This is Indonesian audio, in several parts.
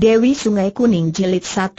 Dewi Sungai Kuning Jilid 1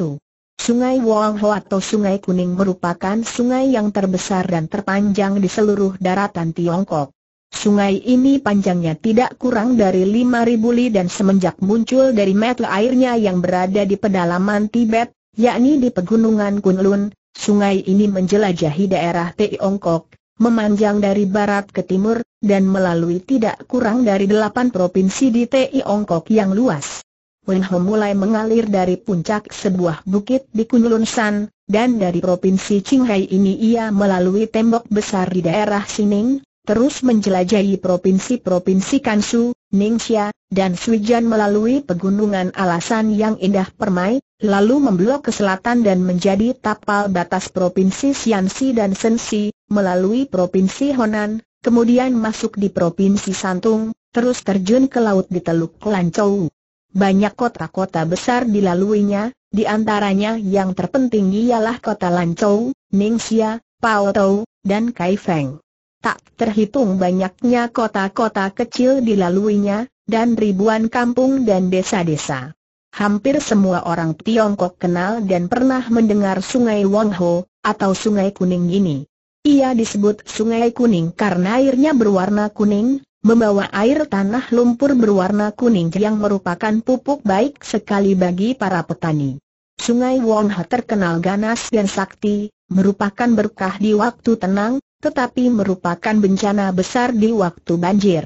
Sungai Wong Ho atau Sungai Kuning merupakan sungai yang terbesar dan terpanjang di seluruh daratan Tiongkok. Sungai ini panjangnya tidak kurang dari 5.000 li dan semenjak muncul dari mata airnya yang berada di pedalaman Tibet, yakni di pegunungan Kunlun, sungai ini menjelajahi daerah Tiongkok, memanjang dari barat ke timur, dan melalui tidak kurang dari 8 provinsi di Tiongkok yang luas. Wen Ho mulai mengalir dari puncak sebuah bukit di San, dan dari provinsi Qinghai ini ia melalui tembok besar di daerah Sining, terus menjelajahi provinsi-provinsi Kansu, Ningxia, dan Suijian melalui pegunungan alasan yang indah permai, lalu memblok ke selatan dan menjadi tapal batas provinsi Xianxi dan Shenxi, melalui provinsi Honan, kemudian masuk di provinsi Santung, terus terjun ke laut di Teluk Lancou. Banyak kota-kota besar dilaluinya, di antaranya yang terpenting ialah kota Lanzhou, Ningxia, Paotou, dan Kaifeng. Tak terhitung banyaknya kota-kota kecil dilaluinya, dan ribuan kampung dan desa-desa. Hampir semua orang Tiongkok kenal dan pernah mendengar Sungai Wangho, atau Sungai Kuning ini. Ia disebut Sungai Kuning karena airnya berwarna kuning, membawa air tanah lumpur berwarna kuning yang merupakan pupuk baik sekali bagi para petani. Sungai Wongha terkenal ganas dan sakti, merupakan berkah di waktu tenang, tetapi merupakan bencana besar di waktu banjir.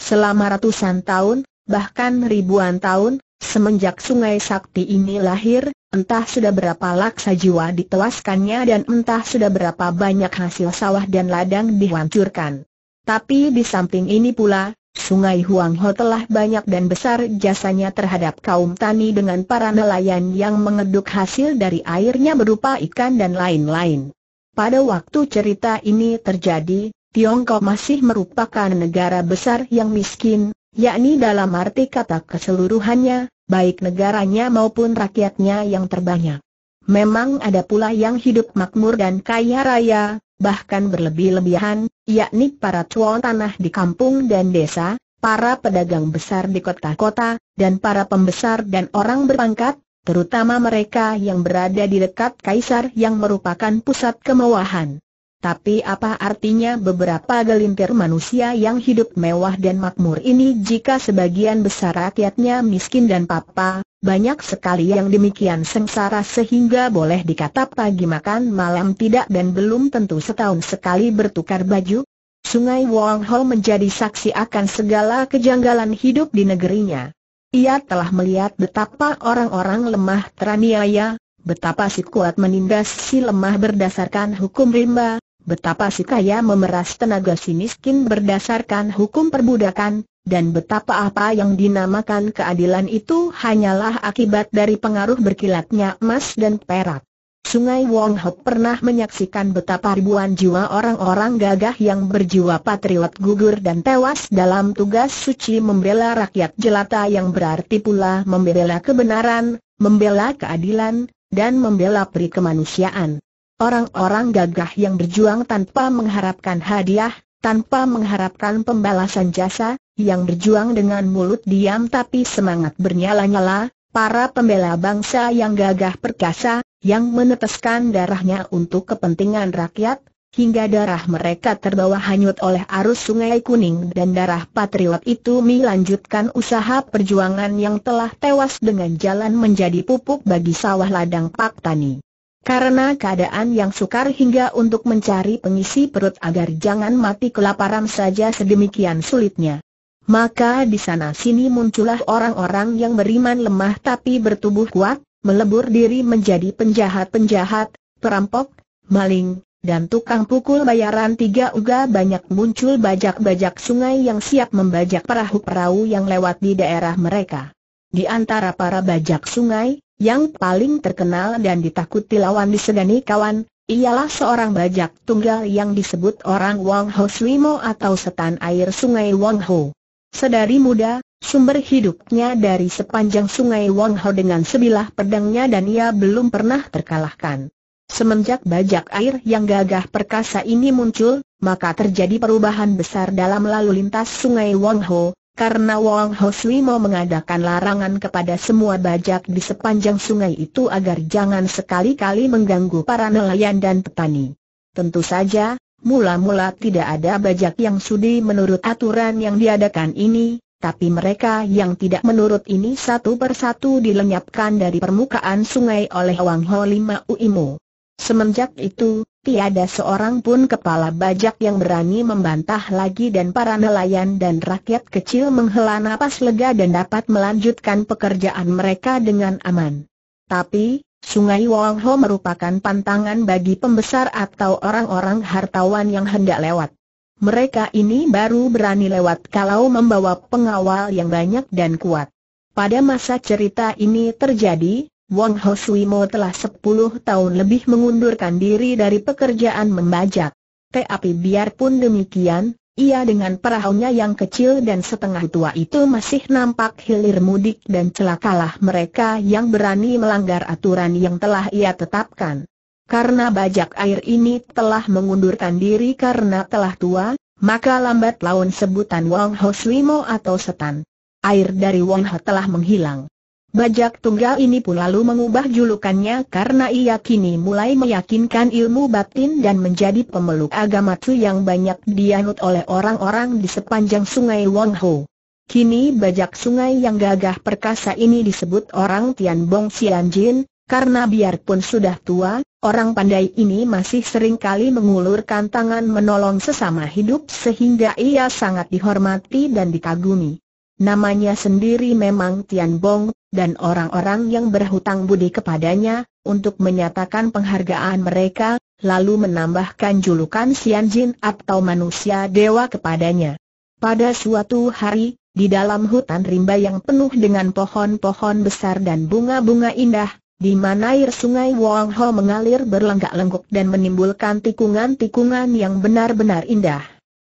Selama ratusan tahun, bahkan ribuan tahun, semenjak Sungai Sakti ini lahir, entah sudah berapa laksa jiwa ditewaskannya dan entah sudah berapa banyak hasil sawah dan ladang dihancurkan. Tapi di samping ini pula, Sungai Huang Ho telah banyak dan besar jasanya terhadap kaum tani dengan para nelayan yang mengeduk hasil dari airnya berupa ikan dan lain-lain. Pada waktu cerita ini terjadi, Tiongkok masih merupakan negara besar yang miskin, yakni dalam arti kata keseluruhannya, baik negaranya maupun rakyatnya yang terbanyak. Memang ada pula yang hidup makmur dan kaya raya, bahkan berlebih-lebihan, yakni para cuan tanah di kampung dan desa, para pedagang besar di kota-kota, dan para pembesar dan orang berpangkat, terutama mereka yang berada di dekat kaisar yang merupakan pusat kemewahan. Tapi apa artinya beberapa gelintir manusia yang hidup mewah dan makmur ini jika sebagian besar rakyatnya miskin dan papa, banyak sekali yang demikian sengsara sehingga boleh dikata pagi makan malam tidak dan belum tentu setahun sekali bertukar baju. Sungai Wong Ho menjadi saksi akan segala kejanggalan hidup di negerinya. Ia telah melihat betapa orang-orang lemah teraniaya, betapa si kuat menindas si lemah berdasarkan hukum rimba, betapa si kaya memeras tenaga si miskin berdasarkan hukum perbudakan, dan betapa apa yang dinamakan keadilan itu hanyalah akibat dari pengaruh berkilatnya emas dan perak. Sungai Wong Ho pernah menyaksikan betapa ribuan jiwa orang-orang gagah yang berjiwa patriot gugur dan tewas dalam tugas suci membela rakyat jelata yang berarti pula membela kebenaran, membela keadilan, dan membela perikemanusiaan. Orang-orang gagah yang berjuang tanpa mengharapkan hadiah, tanpa mengharapkan pembalasan jasa, yang berjuang dengan mulut diam tapi semangat bernyala-nyala, para pembela bangsa yang gagah perkasa, yang meneteskan darahnya untuk kepentingan rakyat, hingga darah mereka terbawa hanyut oleh arus sungai kuning dan darah patriot itu melanjutkan usaha perjuangan yang telah tewas dengan jalan menjadi pupuk bagi sawah ladang Pak Tani. Karena keadaan yang sukar hingga untuk mencari pengisi perut agar jangan mati kelaparan saja sedemikian sulitnya. Maka di sana sini muncullah orang-orang yang beriman lemah tapi bertubuh kuat, melebur diri menjadi penjahat-penjahat, perampok, maling, dan tukang pukul bayaran tiga uga banyak muncul bajak-bajak sungai yang siap membajak perahu-perahu yang lewat di daerah mereka. Di antara para bajak sungai, yang paling terkenal dan ditakuti lawan disegani kawan, ialah seorang bajak tunggal yang disebut orang Wang Ho Swimo atau setan air sungai Wang Ho. Sedari muda, sumber hidupnya dari sepanjang sungai Wang Ho dengan sebilah pedangnya dan ia belum pernah terkalahkan. Semenjak bajak air yang gagah perkasa ini muncul, maka terjadi perubahan besar dalam lalu lintas sungai Ho karena Wong Hoslimo mengadakan larangan kepada semua bajak di sepanjang sungai itu agar jangan sekali-kali mengganggu para nelayan dan petani. Tentu saja, mula-mula tidak ada bajak yang sudi menurut aturan yang diadakan ini, tapi mereka yang tidak menurut ini satu persatu dilenyapkan dari permukaan sungai oleh Wang Ma Uimu. Semenjak itu, Tiada seorang pun kepala bajak yang berani membantah lagi dan para nelayan dan rakyat kecil menghela napas lega dan dapat melanjutkan pekerjaan mereka dengan aman. Tapi, Sungai Wong merupakan pantangan bagi pembesar atau orang-orang hartawan yang hendak lewat. Mereka ini baru berani lewat kalau membawa pengawal yang banyak dan kuat. Pada masa cerita ini terjadi, Wong Ho Sui Mo telah 10 tahun lebih mengundurkan diri dari pekerjaan membajak. Tapi biarpun demikian, ia dengan perahunya yang kecil dan setengah tua itu masih nampak hilir mudik dan celakalah mereka yang berani melanggar aturan yang telah ia tetapkan. Karena bajak air ini telah mengundurkan diri karena telah tua, maka lambat laun sebutan Wong Ho Sui Mo atau setan. Air dari Wong Ho telah menghilang. Bajak tunggal ini pun lalu mengubah julukannya karena ia kini mulai meyakinkan ilmu batin dan menjadi pemeluk agama Tu yang banyak dianut oleh orang-orang di sepanjang sungai Wong Ho. Kini bajak sungai yang gagah perkasa ini disebut orang Tian Bong Jin karena biarpun sudah tua, orang pandai ini masih seringkali mengulurkan tangan menolong sesama hidup sehingga ia sangat dihormati dan dikagumi. Namanya sendiri memang Tian Bong, dan orang-orang yang berhutang budi kepadanya, untuk menyatakan penghargaan mereka, lalu menambahkan julukan Sian Jin atau manusia dewa kepadanya. Pada suatu hari, di dalam hutan rimba yang penuh dengan pohon-pohon besar dan bunga-bunga indah, di mana air sungai Wong Ho mengalir berlenggak-lenggok dan menimbulkan tikungan-tikungan yang benar-benar indah.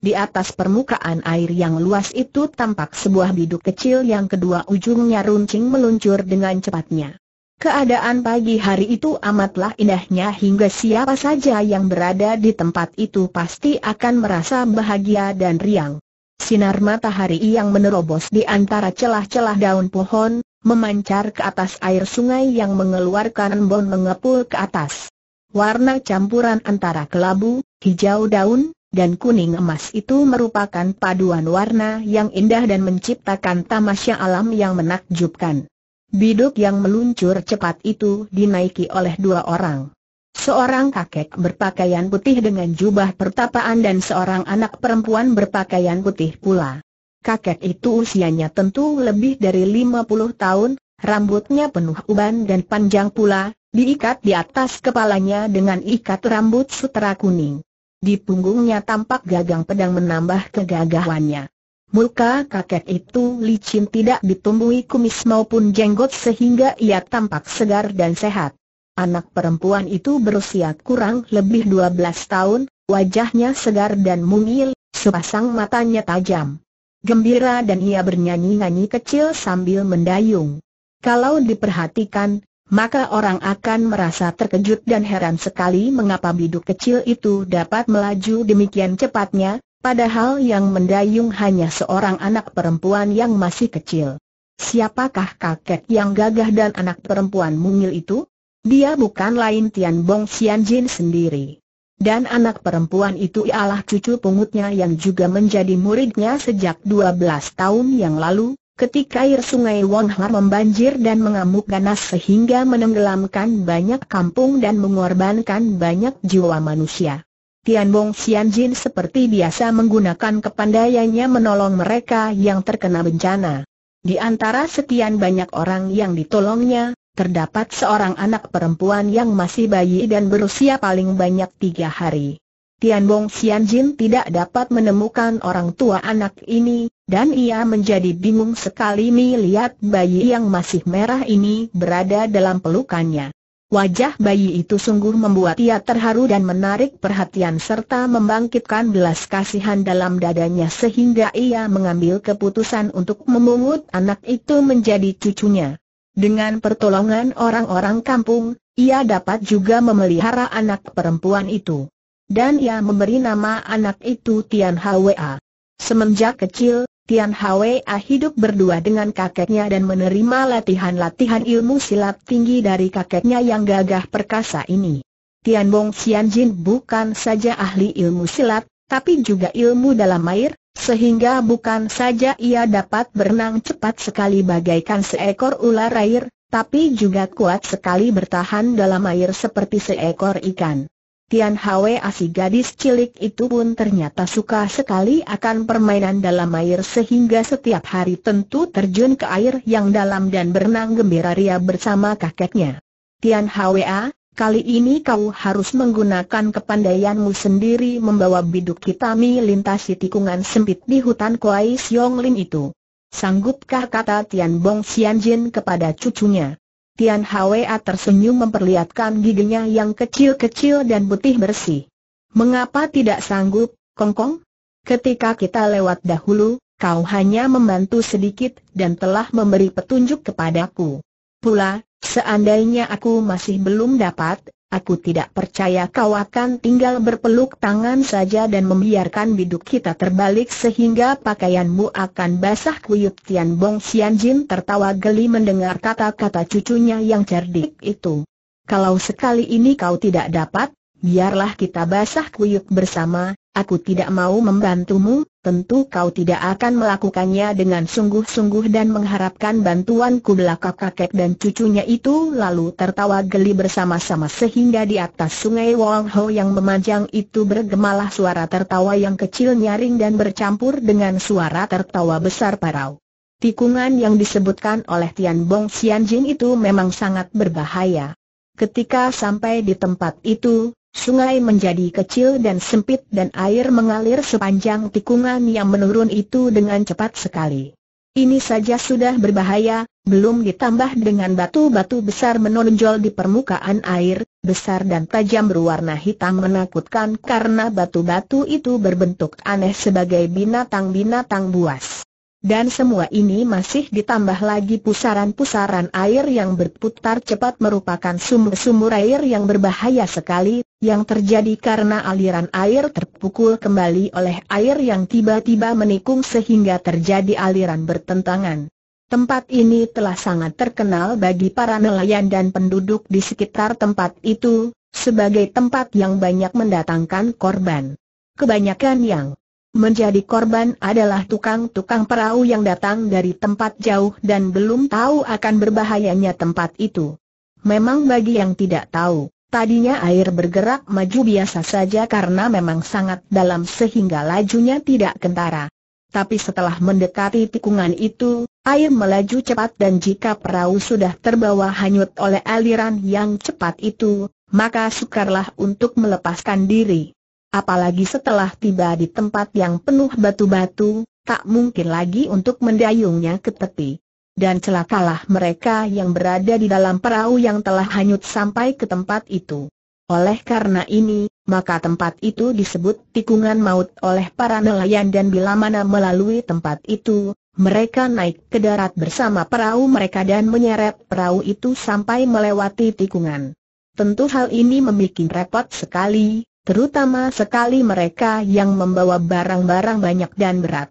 Di atas permukaan air yang luas itu tampak sebuah biduk kecil yang kedua ujungnya runcing meluncur dengan cepatnya. Keadaan pagi hari itu amatlah indahnya hingga siapa saja yang berada di tempat itu pasti akan merasa bahagia dan riang. Sinar matahari yang menerobos di antara celah-celah daun pohon, memancar ke atas air sungai yang mengeluarkan bon mengepul ke atas. Warna campuran antara kelabu, hijau daun, dan kuning emas itu merupakan paduan warna yang indah dan menciptakan tamasya alam yang menakjubkan. Biduk yang meluncur cepat itu dinaiki oleh dua orang. Seorang kakek berpakaian putih dengan jubah pertapaan dan seorang anak perempuan berpakaian putih pula. Kakek itu usianya tentu lebih dari 50 tahun, rambutnya penuh uban dan panjang pula, diikat di atas kepalanya dengan ikat rambut sutera kuning. Di punggungnya tampak gagang pedang menambah kegagahannya. Muka kakek itu licin tidak ditumbuhi kumis maupun jenggot sehingga ia tampak segar dan sehat. Anak perempuan itu berusia kurang lebih 12 tahun, wajahnya segar dan mungil, sepasang matanya tajam. Gembira dan ia bernyanyi-nyanyi kecil sambil mendayung. Kalau diperhatikan, maka orang akan merasa terkejut dan heran sekali mengapa biduk kecil itu dapat melaju demikian cepatnya, padahal yang mendayung hanya seorang anak perempuan yang masih kecil. Siapakah kakek yang gagah dan anak perempuan mungil itu? Dia bukan lain Tian Bong Jin sendiri. Dan anak perempuan itu ialah cucu pungutnya yang juga menjadi muridnya sejak 12 tahun yang lalu, Ketika air sungai Wanghar membanjir dan mengamuk ganas sehingga menenggelamkan banyak kampung dan mengorbankan banyak jiwa manusia. Tian Bong Xian Jin seperti biasa menggunakan kepandaiannya menolong mereka yang terkena bencana. Di antara sekian banyak orang yang ditolongnya, terdapat seorang anak perempuan yang masih bayi dan berusia paling banyak tiga hari. Tian Bong Jin tidak dapat menemukan orang tua anak ini, dan ia menjadi bingung sekali melihat bayi yang masih merah ini berada dalam pelukannya. Wajah bayi itu sungguh membuat ia terharu dan menarik perhatian serta membangkitkan belas kasihan dalam dadanya sehingga ia mengambil keputusan untuk memungut anak itu menjadi cucunya. Dengan pertolongan orang-orang kampung, ia dapat juga memelihara anak perempuan itu. Dan ia memberi nama anak itu Tian Hwa. Semenjak kecil, Tian Hwa hidup berdua dengan kakeknya dan menerima latihan-latihan ilmu silat tinggi dari kakeknya yang gagah perkasa ini. Tian Bong Jin bukan saja ahli ilmu silat, tapi juga ilmu dalam air, sehingga bukan saja ia dapat berenang cepat sekali bagaikan seekor ular air, tapi juga kuat sekali bertahan dalam air seperti seekor ikan. Tian Hwe Asi gadis cilik itu pun ternyata suka sekali akan permainan dalam air sehingga setiap hari tentu terjun ke air yang dalam dan berenang gembira ria bersama kakeknya. Tian Hwa, kali ini kau harus menggunakan kepandaianmu sendiri membawa biduk hitami lintasi tikungan sempit di hutan Kuai Siong Lin itu. Sanggupkah kata Tian Bong Xianjin kepada cucunya? Tian Hwa tersenyum memperlihatkan giginya yang kecil-kecil dan putih bersih. Mengapa tidak sanggup, Kong Kong? Ketika kita lewat dahulu, kau hanya membantu sedikit dan telah memberi petunjuk kepadaku. Pula, seandainya aku masih belum dapat, Aku tidak percaya kau akan tinggal berpeluk tangan saja dan membiarkan biduk kita terbalik sehingga pakaianmu akan basah kuyup Tian Bong Xian Jin tertawa geli mendengar kata-kata cucunya yang cerdik itu. Kalau sekali ini kau tidak dapat, biarlah kita basah kuyup bersama, Aku tidak mau membantumu, tentu kau tidak akan melakukannya dengan sungguh-sungguh dan mengharapkan bantuanku belaka kakek dan cucunya itu lalu tertawa geli bersama-sama sehingga di atas sungai Wong Ho yang memanjang itu bergemalah suara tertawa yang kecil nyaring dan bercampur dengan suara tertawa besar parau. Tikungan yang disebutkan oleh Tian Bong Xianjing itu memang sangat berbahaya. Ketika sampai di tempat itu, Sungai menjadi kecil dan sempit dan air mengalir sepanjang tikungan yang menurun itu dengan cepat sekali. Ini saja sudah berbahaya, belum ditambah dengan batu-batu besar menonjol di permukaan air, besar dan tajam berwarna hitam menakutkan karena batu-batu itu berbentuk aneh sebagai binatang-binatang buas. Dan semua ini masih ditambah lagi pusaran-pusaran air yang berputar cepat merupakan sumur-sumur air yang berbahaya sekali, yang terjadi karena aliran air terpukul kembali oleh air yang tiba-tiba menikung sehingga terjadi aliran bertentangan. Tempat ini telah sangat terkenal bagi para nelayan dan penduduk di sekitar tempat itu, sebagai tempat yang banyak mendatangkan korban. Kebanyakan yang Menjadi korban adalah tukang-tukang perahu yang datang dari tempat jauh dan belum tahu akan berbahayanya tempat itu. Memang bagi yang tidak tahu, tadinya air bergerak maju biasa saja karena memang sangat dalam sehingga lajunya tidak kentara. Tapi setelah mendekati tikungan itu, air melaju cepat dan jika perahu sudah terbawa hanyut oleh aliran yang cepat itu, maka sukarlah untuk melepaskan diri. Apalagi setelah tiba di tempat yang penuh batu-batu, tak mungkin lagi untuk mendayungnya ke tepi. Dan celakalah mereka yang berada di dalam perahu yang telah hanyut sampai ke tempat itu. Oleh karena ini, maka tempat itu disebut tikungan maut oleh para nelayan dan bila mana melalui tempat itu, mereka naik ke darat bersama perahu mereka dan menyeret perahu itu sampai melewati tikungan. Tentu hal ini membuat repot sekali, terutama sekali mereka yang membawa barang-barang banyak dan berat.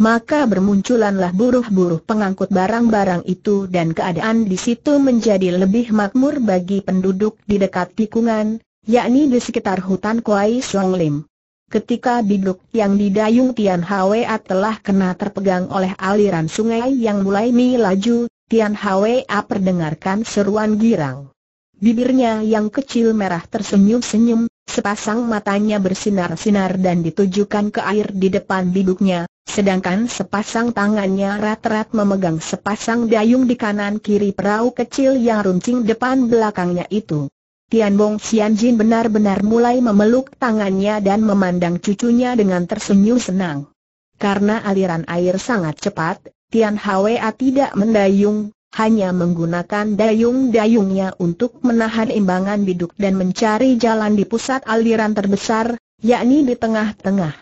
Maka bermunculanlah buruh-buruh pengangkut barang-barang itu dan keadaan di situ menjadi lebih makmur bagi penduduk di dekat tikungan, yakni di sekitar hutan Kuai Suang Lim. Ketika biduk yang didayung Tian Hwa telah kena terpegang oleh aliran sungai yang mulai melaju, Tian Hwa perdengarkan seruan girang. Bibirnya yang kecil merah tersenyum-senyum, sepasang matanya bersinar-sinar dan ditujukan ke air di depan bibuknya, sedangkan sepasang tangannya rat-rat memegang sepasang dayung di kanan kiri perahu kecil yang runcing depan belakangnya itu. Tian Bong Jin benar-benar mulai memeluk tangannya dan memandang cucunya dengan tersenyum senang. Karena aliran air sangat cepat, Tian Hwa tidak mendayung, hanya menggunakan dayung-dayungnya untuk menahan imbangan biduk dan mencari jalan di pusat aliran terbesar, yakni di tengah-tengah.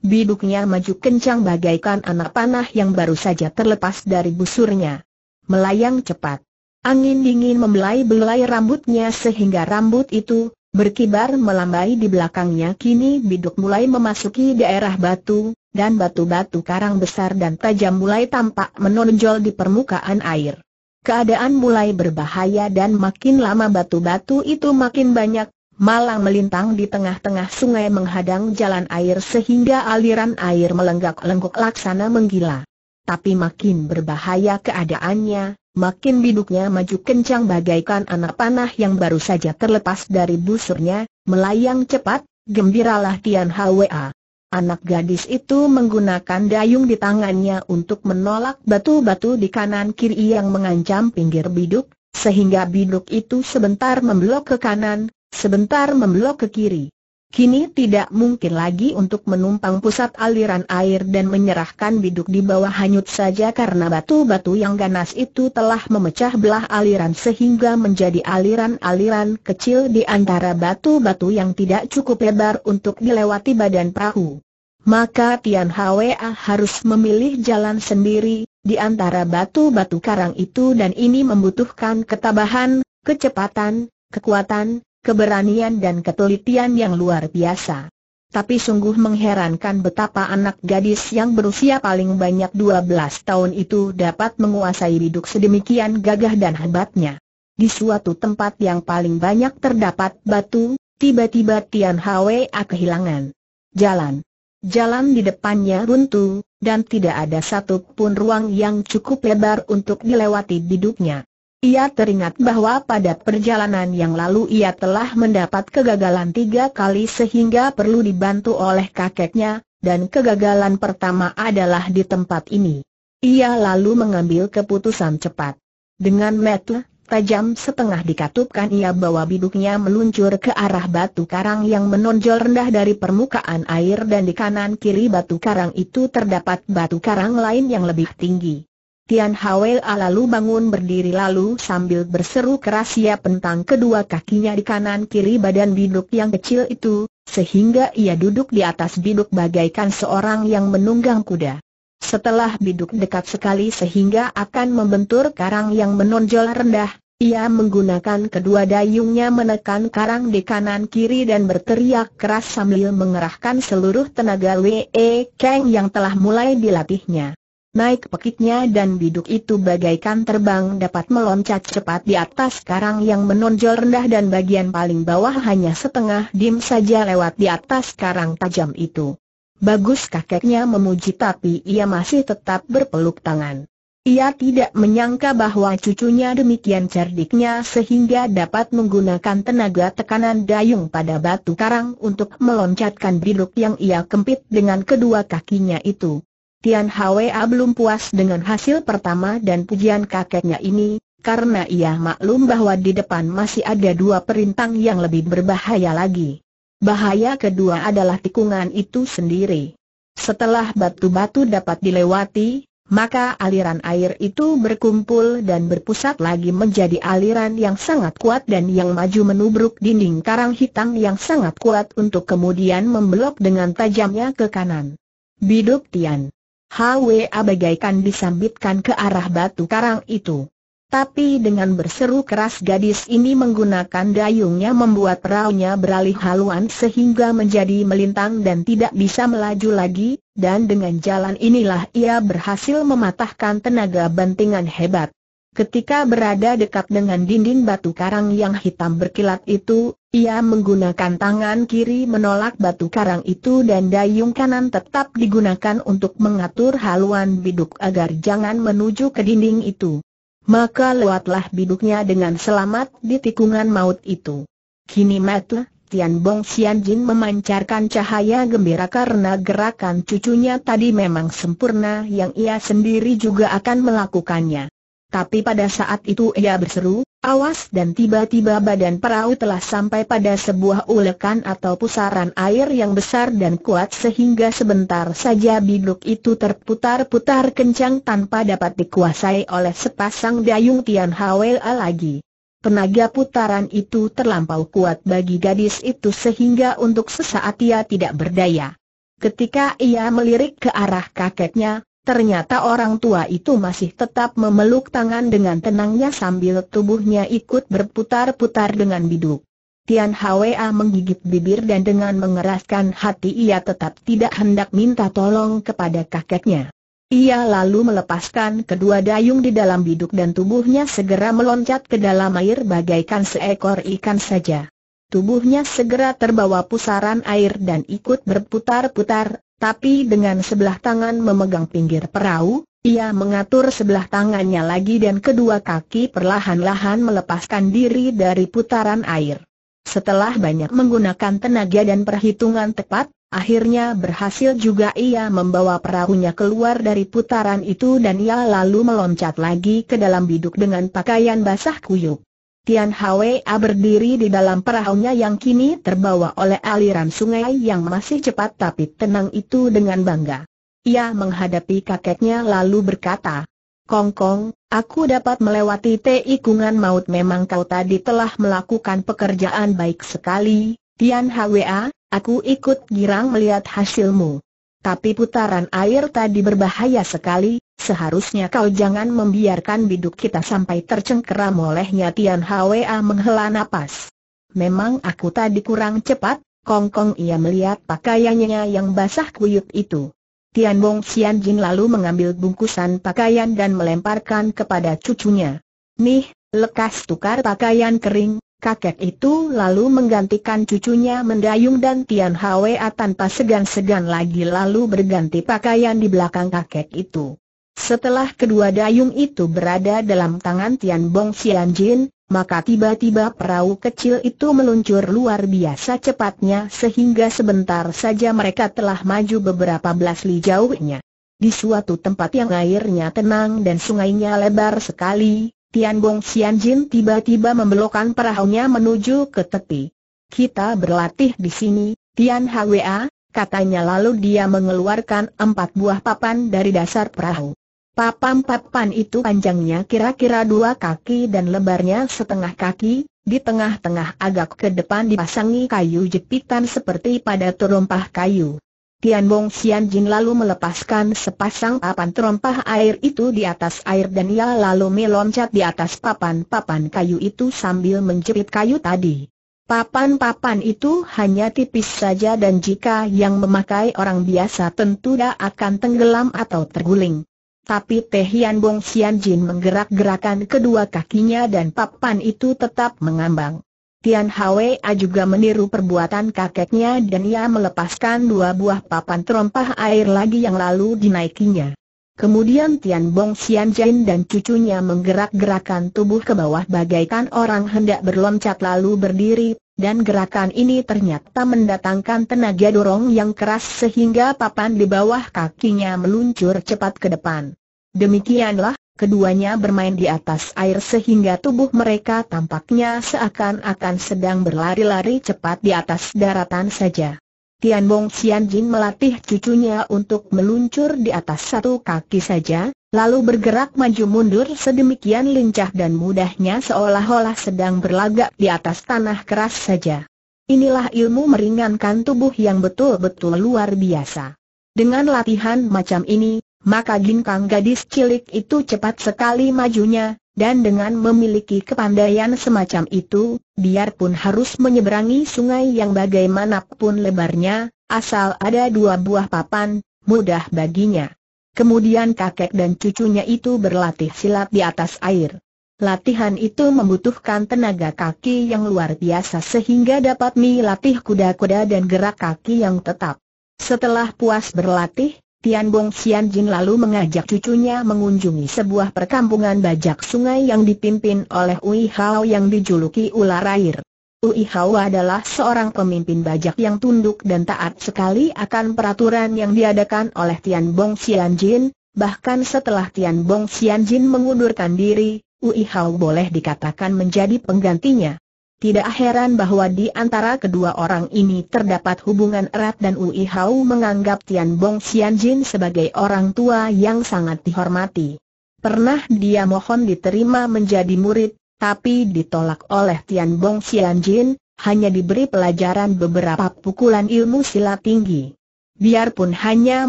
Biduknya maju kencang bagaikan anak panah yang baru saja terlepas dari busurnya. Melayang cepat. Angin dingin membelai-belai rambutnya sehingga rambut itu berkibar melambai di belakangnya kini biduk mulai memasuki daerah batu, dan batu-batu karang besar dan tajam mulai tampak menonjol di permukaan air. Keadaan mulai berbahaya dan makin lama batu-batu itu makin banyak, malah melintang di tengah-tengah sungai menghadang jalan air sehingga aliran air melenggak-lenggok laksana menggila. Tapi makin berbahaya keadaannya, makin biduknya maju kencang bagaikan anak panah yang baru saja terlepas dari busurnya, melayang cepat, gembiralah Tian Hwa. Anak gadis itu menggunakan dayung di tangannya untuk menolak batu-batu di kanan kiri yang mengancam pinggir biduk, sehingga biduk itu sebentar memblok ke kanan, sebentar memblok ke kiri. Kini tidak mungkin lagi untuk menumpang pusat aliran air dan menyerahkan biduk di bawah hanyut saja karena batu-batu yang ganas itu telah memecah belah aliran sehingga menjadi aliran-aliran kecil di antara batu-batu yang tidak cukup lebar untuk dilewati badan perahu. Maka Tian Hwa harus memilih jalan sendiri, di antara batu-batu karang itu dan ini membutuhkan ketabahan, kecepatan, kekuatan, keberanian dan ketelitian yang luar biasa. Tapi sungguh mengherankan betapa anak gadis yang berusia paling banyak 12 tahun itu dapat menguasai biduk sedemikian gagah dan hebatnya. Di suatu tempat yang paling banyak terdapat batu, tiba-tiba Tian Hwa kehilangan jalan. Jalan di depannya runtuh, dan tidak ada satupun ruang yang cukup lebar untuk dilewati biduknya. Ia teringat bahwa pada perjalanan yang lalu ia telah mendapat kegagalan tiga kali sehingga perlu dibantu oleh kakeknya, dan kegagalan pertama adalah di tempat ini. Ia lalu mengambil keputusan cepat. Dengan metu, tajam setengah dikatupkan ia bawa biduknya meluncur ke arah batu karang yang menonjol rendah dari permukaan air dan di kanan kiri batu karang itu terdapat batu karang lain yang lebih tinggi. Tian Hwel lalu bangun berdiri lalu sambil berseru keras ia pentang kedua kakinya di kanan kiri badan biduk yang kecil itu, sehingga ia duduk di atas biduk bagaikan seorang yang menunggang kuda. Setelah biduk dekat sekali sehingga akan membentur karang yang menonjol rendah, ia menggunakan kedua dayungnya menekan karang di kanan kiri dan berteriak keras sambil mengerahkan seluruh tenaga Wee Kang yang telah mulai dilatihnya naik pekiknya dan biduk itu bagaikan terbang dapat meloncat cepat di atas karang yang menonjol rendah dan bagian paling bawah hanya setengah dim saja lewat di atas karang tajam itu. Bagus kakeknya memuji tapi ia masih tetap berpeluk tangan. Ia tidak menyangka bahwa cucunya demikian cerdiknya sehingga dapat menggunakan tenaga tekanan dayung pada batu karang untuk meloncatkan biduk yang ia kempit dengan kedua kakinya itu. Tian Hwa belum puas dengan hasil pertama dan pujian kakeknya ini, karena ia maklum bahwa di depan masih ada dua perintang yang lebih berbahaya lagi. Bahaya kedua adalah tikungan itu sendiri. Setelah batu-batu dapat dilewati, maka aliran air itu berkumpul dan berpusat lagi menjadi aliran yang sangat kuat dan yang maju menubruk dinding karang hitam yang sangat kuat untuk kemudian membelok dengan tajamnya ke kanan. Biduk Tian HWA bagaikan disambitkan ke arah batu karang itu. Tapi dengan berseru keras gadis ini menggunakan dayungnya membuat perahunya beralih haluan sehingga menjadi melintang dan tidak bisa melaju lagi, dan dengan jalan inilah ia berhasil mematahkan tenaga bantingan hebat. Ketika berada dekat dengan dinding batu karang yang hitam berkilat itu, ia menggunakan tangan kiri menolak batu karang itu dan dayung kanan tetap digunakan untuk mengatur haluan biduk agar jangan menuju ke dinding itu. Maka lewatlah biduknya dengan selamat di tikungan maut itu. Kini Matle, Tian Bong Xian Jin memancarkan cahaya gembira karena gerakan cucunya tadi memang sempurna yang ia sendiri juga akan melakukannya. Tapi pada saat itu ia berseru, awas dan tiba-tiba badan perahu telah sampai pada sebuah ulekan atau pusaran air yang besar dan kuat sehingga sebentar saja biduk itu terputar-putar kencang tanpa dapat dikuasai oleh sepasang dayung Tian Hwa lagi. Tenaga putaran itu terlampau kuat bagi gadis itu sehingga untuk sesaat ia tidak berdaya. Ketika ia melirik ke arah kakeknya, Ternyata orang tua itu masih tetap memeluk tangan dengan tenangnya sambil tubuhnya ikut berputar-putar dengan biduk. Tian Hwa menggigit bibir dan dengan mengeraskan hati ia tetap tidak hendak minta tolong kepada kakeknya. Ia lalu melepaskan kedua dayung di dalam biduk dan tubuhnya segera meloncat ke dalam air bagaikan seekor ikan saja. Tubuhnya segera terbawa pusaran air dan ikut berputar-putar, tapi dengan sebelah tangan memegang pinggir perahu, ia mengatur sebelah tangannya lagi dan kedua kaki perlahan-lahan melepaskan diri dari putaran air. Setelah banyak menggunakan tenaga dan perhitungan tepat, akhirnya berhasil juga ia membawa perahunya keluar dari putaran itu dan ia lalu meloncat lagi ke dalam biduk dengan pakaian basah kuyup. Tian Hwa berdiri di dalam perahunya yang kini terbawa oleh aliran sungai yang masih cepat tapi tenang itu dengan bangga. Ia menghadapi kakeknya lalu berkata, Kong Kong, aku dapat melewati teikungan maut memang kau tadi telah melakukan pekerjaan baik sekali, Tian Hwa, aku ikut girang melihat hasilmu. Tapi putaran air tadi berbahaya sekali, seharusnya kau jangan membiarkan biduk kita sampai tercengkeram olehnya Tian Hwa menghela napas. Memang aku tadi kurang cepat, kongkong ia melihat pakaiannya yang basah kuyup itu. Tian Bong Xian Jin lalu mengambil bungkusan pakaian dan melemparkan kepada cucunya. Nih, lekas tukar pakaian kering, Kakek itu lalu menggantikan cucunya mendayung dan Tian Hwa tanpa segan-segan lagi lalu berganti pakaian di belakang kakek itu. Setelah kedua dayung itu berada dalam tangan Tian Bong Jin, maka tiba-tiba perahu kecil itu meluncur luar biasa cepatnya sehingga sebentar saja mereka telah maju beberapa belas li jauhnya. Di suatu tempat yang airnya tenang dan sungainya lebar sekali, Tian Bong Xian Jin tiba-tiba membelokkan perahunya menuju ke tepi. Kita berlatih di sini, Tian Hwa, katanya lalu dia mengeluarkan empat buah papan dari dasar perahu. Papan-papan itu panjangnya kira-kira dua kaki dan lebarnya setengah kaki, di tengah-tengah agak ke depan dipasangi kayu jepitan seperti pada terompah kayu. Tian Bong Xian Jin lalu melepaskan sepasang papan terompah air itu di atas air dan ia lalu meloncat di atas papan-papan kayu itu sambil menjerit kayu tadi. Papan-papan itu hanya tipis saja dan jika yang memakai orang biasa tentu tidak akan tenggelam atau terguling. Tapi Teh Hian Bong Xian Jin menggerak-gerakan kedua kakinya dan papan itu tetap mengambang. Tian Hwa juga meniru perbuatan kakeknya dan ia melepaskan dua buah papan terompah air lagi yang lalu dinaikinya. Kemudian Tian Bong Xian Jin dan cucunya menggerak-gerakan tubuh ke bawah bagaikan orang hendak berloncat lalu berdiri, dan gerakan ini ternyata mendatangkan tenaga dorong yang keras sehingga papan di bawah kakinya meluncur cepat ke depan. Demikianlah Keduanya bermain di atas air sehingga tubuh mereka tampaknya seakan-akan sedang berlari-lari cepat di atas daratan saja. Tian Bong Xian Jin melatih cucunya untuk meluncur di atas satu kaki saja, lalu bergerak maju mundur sedemikian lincah dan mudahnya seolah-olah sedang berlagak di atas tanah keras saja. Inilah ilmu meringankan tubuh yang betul-betul luar biasa. Dengan latihan macam ini, maka ginkang gadis cilik itu cepat sekali majunya, dan dengan memiliki kepandaian semacam itu, biarpun harus menyeberangi sungai yang bagaimanapun lebarnya, asal ada dua buah papan, mudah baginya. Kemudian kakek dan cucunya itu berlatih silat di atas air. Latihan itu membutuhkan tenaga kaki yang luar biasa sehingga dapat melatih kuda-kuda dan gerak kaki yang tetap. Setelah puas berlatih, Tian Bong Xian Jin lalu mengajak cucunya mengunjungi sebuah perkampungan bajak sungai yang dipimpin oleh Ui Hao yang dijuluki ular air. Ui Hao adalah seorang pemimpin bajak yang tunduk dan taat sekali akan peraturan yang diadakan oleh Tian Bong Xian Jin, bahkan setelah Tian Bong Xian Jin mengundurkan diri, Ui Hao boleh dikatakan menjadi penggantinya. Tidak heran bahwa di antara kedua orang ini terdapat hubungan erat dan Ui Hao menganggap Tian Bong Jin sebagai orang tua yang sangat dihormati. Pernah dia mohon diterima menjadi murid, tapi ditolak oleh Tian Bong Jin, hanya diberi pelajaran beberapa pukulan ilmu silat tinggi. Biarpun hanya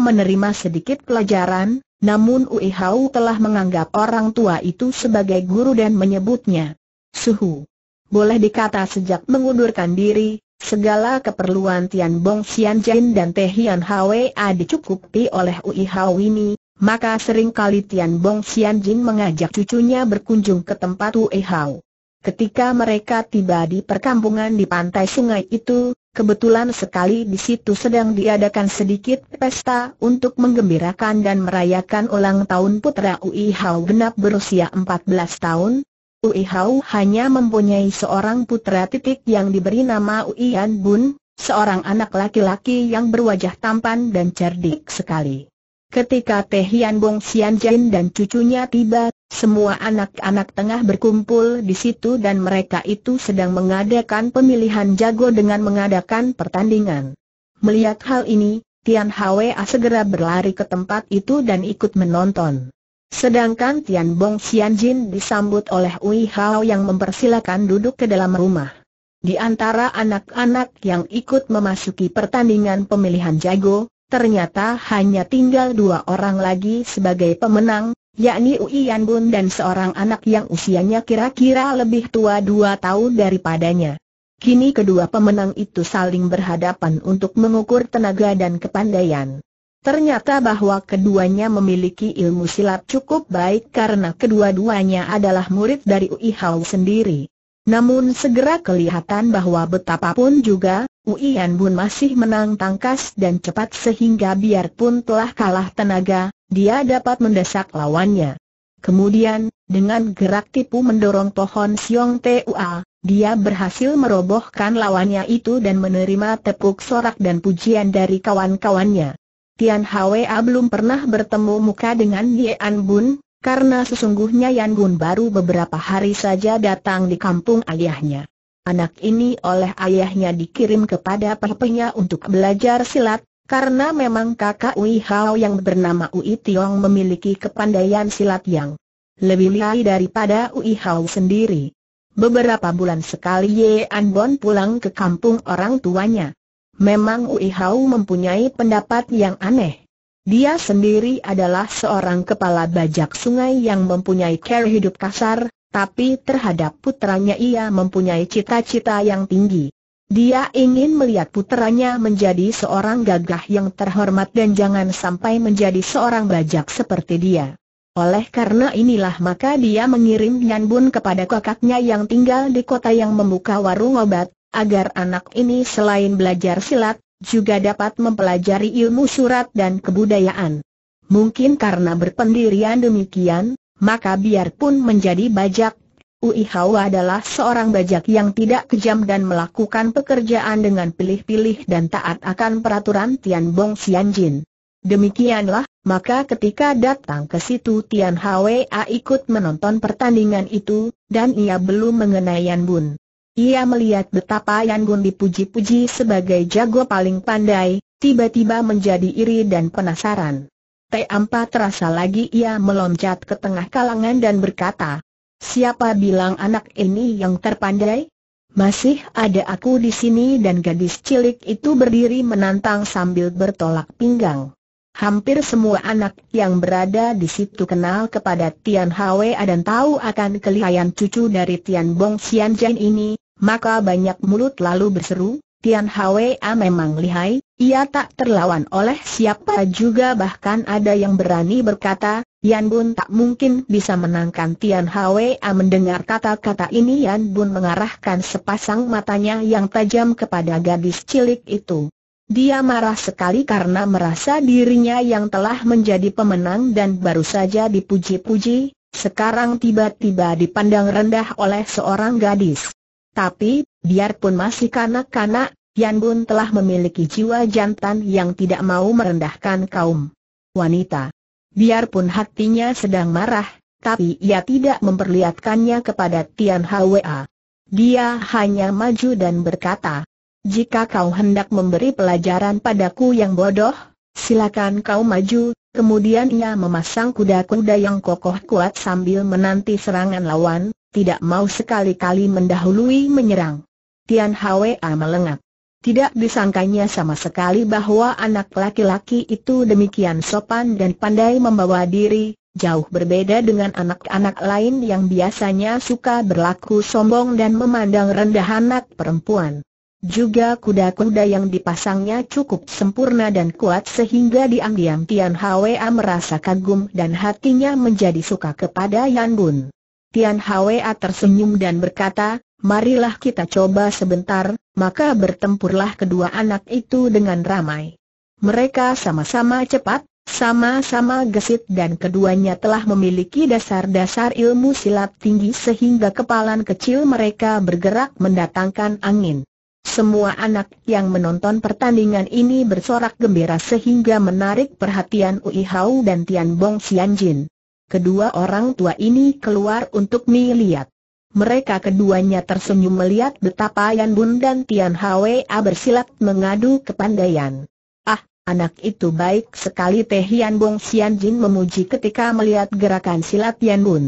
menerima sedikit pelajaran, namun Ui Hao telah menganggap orang tua itu sebagai guru dan menyebutnya Suhu. Boleh dikata sejak mengundurkan diri, segala keperluan Tian Bong Xian Jin dan Teh Hian Hwa dicukupi oleh Ui ini, maka seringkali Tian Bong Xian Jin mengajak cucunya berkunjung ke tempat Ui Hao. Ketika mereka tiba di perkampungan di pantai sungai itu, kebetulan sekali di situ sedang diadakan sedikit pesta untuk menggembirakan dan merayakan ulang tahun putra Ui Hao genap berusia 14 tahun, Ui Hau hanya mempunyai seorang putra titik yang diberi nama Uian Bun, seorang anak laki-laki yang berwajah tampan dan cerdik sekali. Ketika Teh Hian Bong Xian Jin dan cucunya tiba, semua anak-anak tengah berkumpul di situ dan mereka itu sedang mengadakan pemilihan jago dengan mengadakan pertandingan. Melihat hal ini, Tian Hwa segera berlari ke tempat itu dan ikut menonton. Sedangkan Tian Bong Jin disambut oleh Ui Hao yang mempersilakan duduk ke dalam rumah. Di antara anak-anak yang ikut memasuki pertandingan pemilihan jago, ternyata hanya tinggal dua orang lagi sebagai pemenang, yakni Ui Yan Bun dan seorang anak yang usianya kira-kira lebih tua dua tahun daripadanya. Kini kedua pemenang itu saling berhadapan untuk mengukur tenaga dan kepandaian. Ternyata bahwa keduanya memiliki ilmu silat cukup baik karena kedua-duanya adalah murid dari Ui Hao sendiri. Namun segera kelihatan bahwa betapapun juga, Ui Uian Bun masih menang tangkas dan cepat sehingga biarpun telah kalah tenaga, dia dapat mendesak lawannya. Kemudian, dengan gerak tipu mendorong pohon Siong Tua, dia berhasil merobohkan lawannya itu dan menerima tepuk sorak dan pujian dari kawan-kawannya. Tian Hwa belum pernah bertemu muka dengan Ye An Bun, karena sesungguhnya Yan Bun baru beberapa hari saja datang di kampung ayahnya. Anak ini oleh ayahnya dikirim kepada papanya untuk belajar silat, karena memang kakak Ui Hao yang bernama Ui Tiong memiliki kepandaian silat yang lebih lihai daripada Ui Hao sendiri. Beberapa bulan sekali Ye An Bun pulang ke kampung orang tuanya. Memang Ui Hau mempunyai pendapat yang aneh. Dia sendiri adalah seorang kepala bajak sungai yang mempunyai cara hidup kasar, tapi terhadap putranya ia mempunyai cita-cita yang tinggi. Dia ingin melihat putranya menjadi seorang gagah yang terhormat dan jangan sampai menjadi seorang bajak seperti dia. Oleh karena inilah maka dia mengirim Nyan Bun kepada kakaknya yang tinggal di kota yang membuka warung obat, agar anak ini selain belajar silat, juga dapat mempelajari ilmu surat dan kebudayaan. Mungkin karena berpendirian demikian, maka biarpun menjadi bajak, Ui Hao adalah seorang bajak yang tidak kejam dan melakukan pekerjaan dengan pilih-pilih dan taat akan peraturan Tian Bong Xianjin. Demikianlah, maka ketika datang ke situ Tian Hwa ikut menonton pertandingan itu, dan ia belum mengenai Yan Bun. Ia melihat betapa Yan Gun dipuji-puji sebagai jago paling pandai, tiba-tiba menjadi iri dan penasaran. Ampa terasa lagi ia meloncat ke tengah kalangan dan berkata, Siapa bilang anak ini yang terpandai? Masih ada aku di sini dan gadis cilik itu berdiri menantang sambil bertolak pinggang. Hampir semua anak yang berada di situ kenal kepada Tian Hwa dan tahu akan kelihayan cucu dari Tian Bong Jian ini, maka banyak mulut lalu berseru, Tian Hwa memang lihai, ia tak terlawan oleh siapa juga bahkan ada yang berani berkata, Yan Bun tak mungkin bisa menangkan Tian Hwa mendengar kata-kata ini Yan Bun mengarahkan sepasang matanya yang tajam kepada gadis cilik itu. Dia marah sekali karena merasa dirinya yang telah menjadi pemenang dan baru saja dipuji-puji, sekarang tiba-tiba dipandang rendah oleh seorang gadis. Tapi, biarpun masih kanak-kanak, Yan Bun telah memiliki jiwa jantan yang tidak mau merendahkan kaum wanita. Biarpun hatinya sedang marah, tapi ia tidak memperlihatkannya kepada Tian Hwa. Dia hanya maju dan berkata, jika kau hendak memberi pelajaran padaku yang bodoh, silakan kau maju, kemudian ia memasang kuda-kuda yang kokoh kuat sambil menanti serangan lawan, tidak mau sekali-kali mendahului menyerang. Tian Hwa melengak. Tidak disangkanya sama sekali bahwa anak laki-laki itu demikian sopan dan pandai membawa diri, jauh berbeda dengan anak-anak lain yang biasanya suka berlaku sombong dan memandang rendah anak perempuan. Juga kuda-kuda yang dipasangnya cukup sempurna dan kuat sehingga diam-diam Tian Hwa merasa kagum dan hatinya menjadi suka kepada Yan Bun. Tian Hwa tersenyum dan berkata, marilah kita coba sebentar, maka bertempurlah kedua anak itu dengan ramai. Mereka sama-sama cepat, sama-sama gesit dan keduanya telah memiliki dasar-dasar ilmu silat tinggi sehingga kepalan kecil mereka bergerak mendatangkan angin. Semua anak yang menonton pertandingan ini bersorak gembira sehingga menarik perhatian Ui Hao dan Tian Bong Xianjin kedua orang tua ini keluar untuk melihat. Mereka keduanya tersenyum melihat betapa Yan Bun dan Tian Hwa bersilat mengadu kepandaian. Ah, anak itu baik sekali Teh Yan Bong Xian Jin memuji ketika melihat gerakan silat Yan Bun.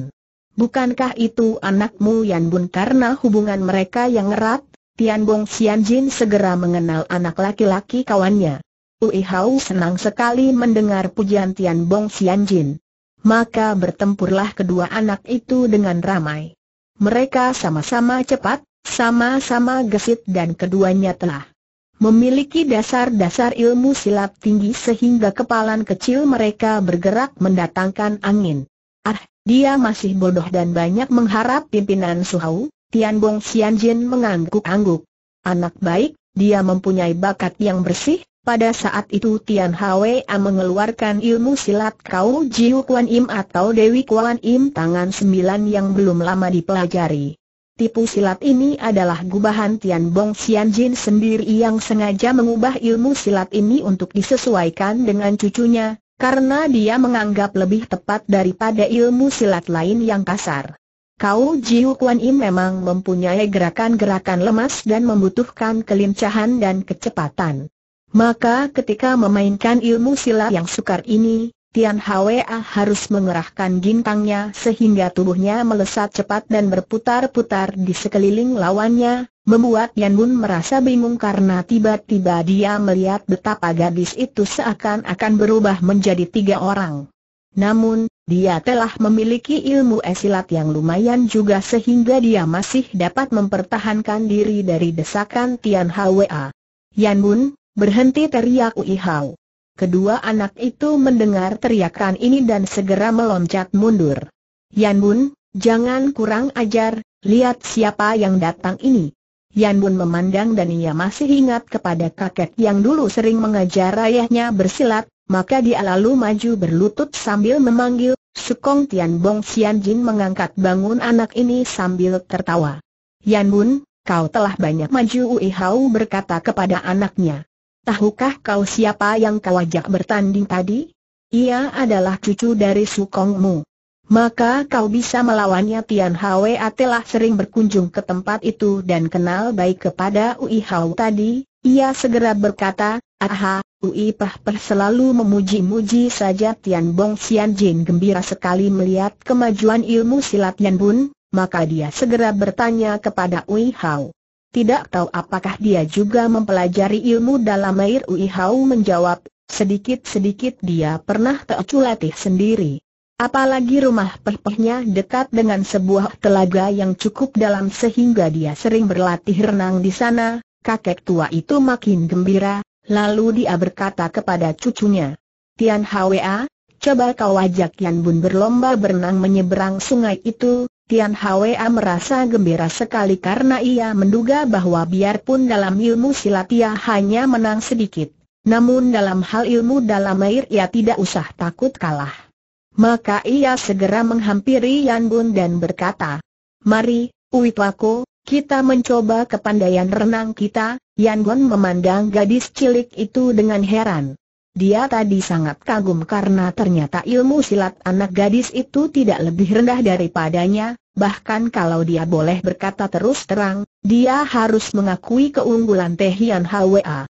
Bukankah itu anakmu Yan Bun karena hubungan mereka yang erat? Tian Bong Xian Jin segera mengenal anak laki-laki kawannya. Ui Hao senang sekali mendengar pujian Tian Bong Xian Jin maka bertempurlah kedua anak itu dengan ramai. Mereka sama-sama cepat, sama-sama gesit dan keduanya telah memiliki dasar-dasar ilmu silat tinggi sehingga kepalan kecil mereka bergerak mendatangkan angin. Ah, dia masih bodoh dan banyak mengharap pimpinan Suhau, Tian Bong Xianjin mengangguk-angguk. Anak baik, dia mempunyai bakat yang bersih, pada saat itu Tian Hwa mengeluarkan ilmu silat Kau Jiu Kuan Im atau Dewi Kuan Im tangan sembilan yang belum lama dipelajari. Tipu silat ini adalah gubahan Tian Bong Xian Jin sendiri yang sengaja mengubah ilmu silat ini untuk disesuaikan dengan cucunya, karena dia menganggap lebih tepat daripada ilmu silat lain yang kasar. Kau Jiu Kuan Im memang mempunyai gerakan-gerakan lemas dan membutuhkan kelincahan dan kecepatan. Maka ketika memainkan ilmu silat yang sukar ini, Tian Hwa harus mengerahkan gintangnya sehingga tubuhnya melesat cepat dan berputar-putar di sekeliling lawannya, membuat Yan Bun merasa bingung karena tiba-tiba dia melihat betapa gadis itu seakan-akan berubah menjadi tiga orang. Namun, dia telah memiliki ilmu esilat yang lumayan juga sehingga dia masih dapat mempertahankan diri dari desakan Tian Hwa. Yan Bun, Berhenti teriak Uihau. Kedua anak itu mendengar teriakan ini dan segera meloncat mundur. Yan Bun, jangan kurang ajar, lihat siapa yang datang ini. Yan Bun memandang dan ia masih ingat kepada kakek yang dulu sering mengajar ayahnya bersilat, maka dia lalu maju berlutut sambil memanggil, Sukong Tian Bong Xian Jin mengangkat bangun anak ini sambil tertawa. Yan Bun, kau telah banyak maju Ui Hao berkata kepada anaknya. Tahukah kau siapa yang kau ajak bertanding tadi? Ia adalah cucu dari Sukongmu. Maka kau bisa melawannya Tian Hwe telah sering berkunjung ke tempat itu dan kenal baik kepada Ui Hau tadi, ia segera berkata, Aha, Ui Pah Pah selalu memuji-muji saja Tian Bong Xian Jin gembira sekali melihat kemajuan ilmu silat Yan Bun, maka dia segera bertanya kepada Ui Hau. Tidak tahu apakah dia juga mempelajari ilmu dalam air Ui Hau menjawab, sedikit-sedikit dia pernah terculatih sendiri. Apalagi rumah pepehnya dekat dengan sebuah telaga yang cukup dalam sehingga dia sering berlatih renang di sana, kakek tua itu makin gembira, lalu dia berkata kepada cucunya, Tian Hwa, coba kau ajak Yan Bun berlomba berenang menyeberang sungai itu, Tian Hwa merasa gembira sekali karena ia menduga bahwa biarpun dalam ilmu silat ia hanya menang sedikit, namun dalam hal ilmu dalam air ia tidak usah takut kalah. Maka ia segera menghampiri Yan Bun dan berkata, Mari, Uitwako, kita mencoba kepandaian renang kita, Yan Bun memandang gadis cilik itu dengan heran. Dia tadi sangat kagum karena ternyata ilmu silat anak gadis itu tidak lebih rendah daripadanya, bahkan kalau dia boleh berkata terus terang, dia harus mengakui keunggulan Teh Hian Hwa.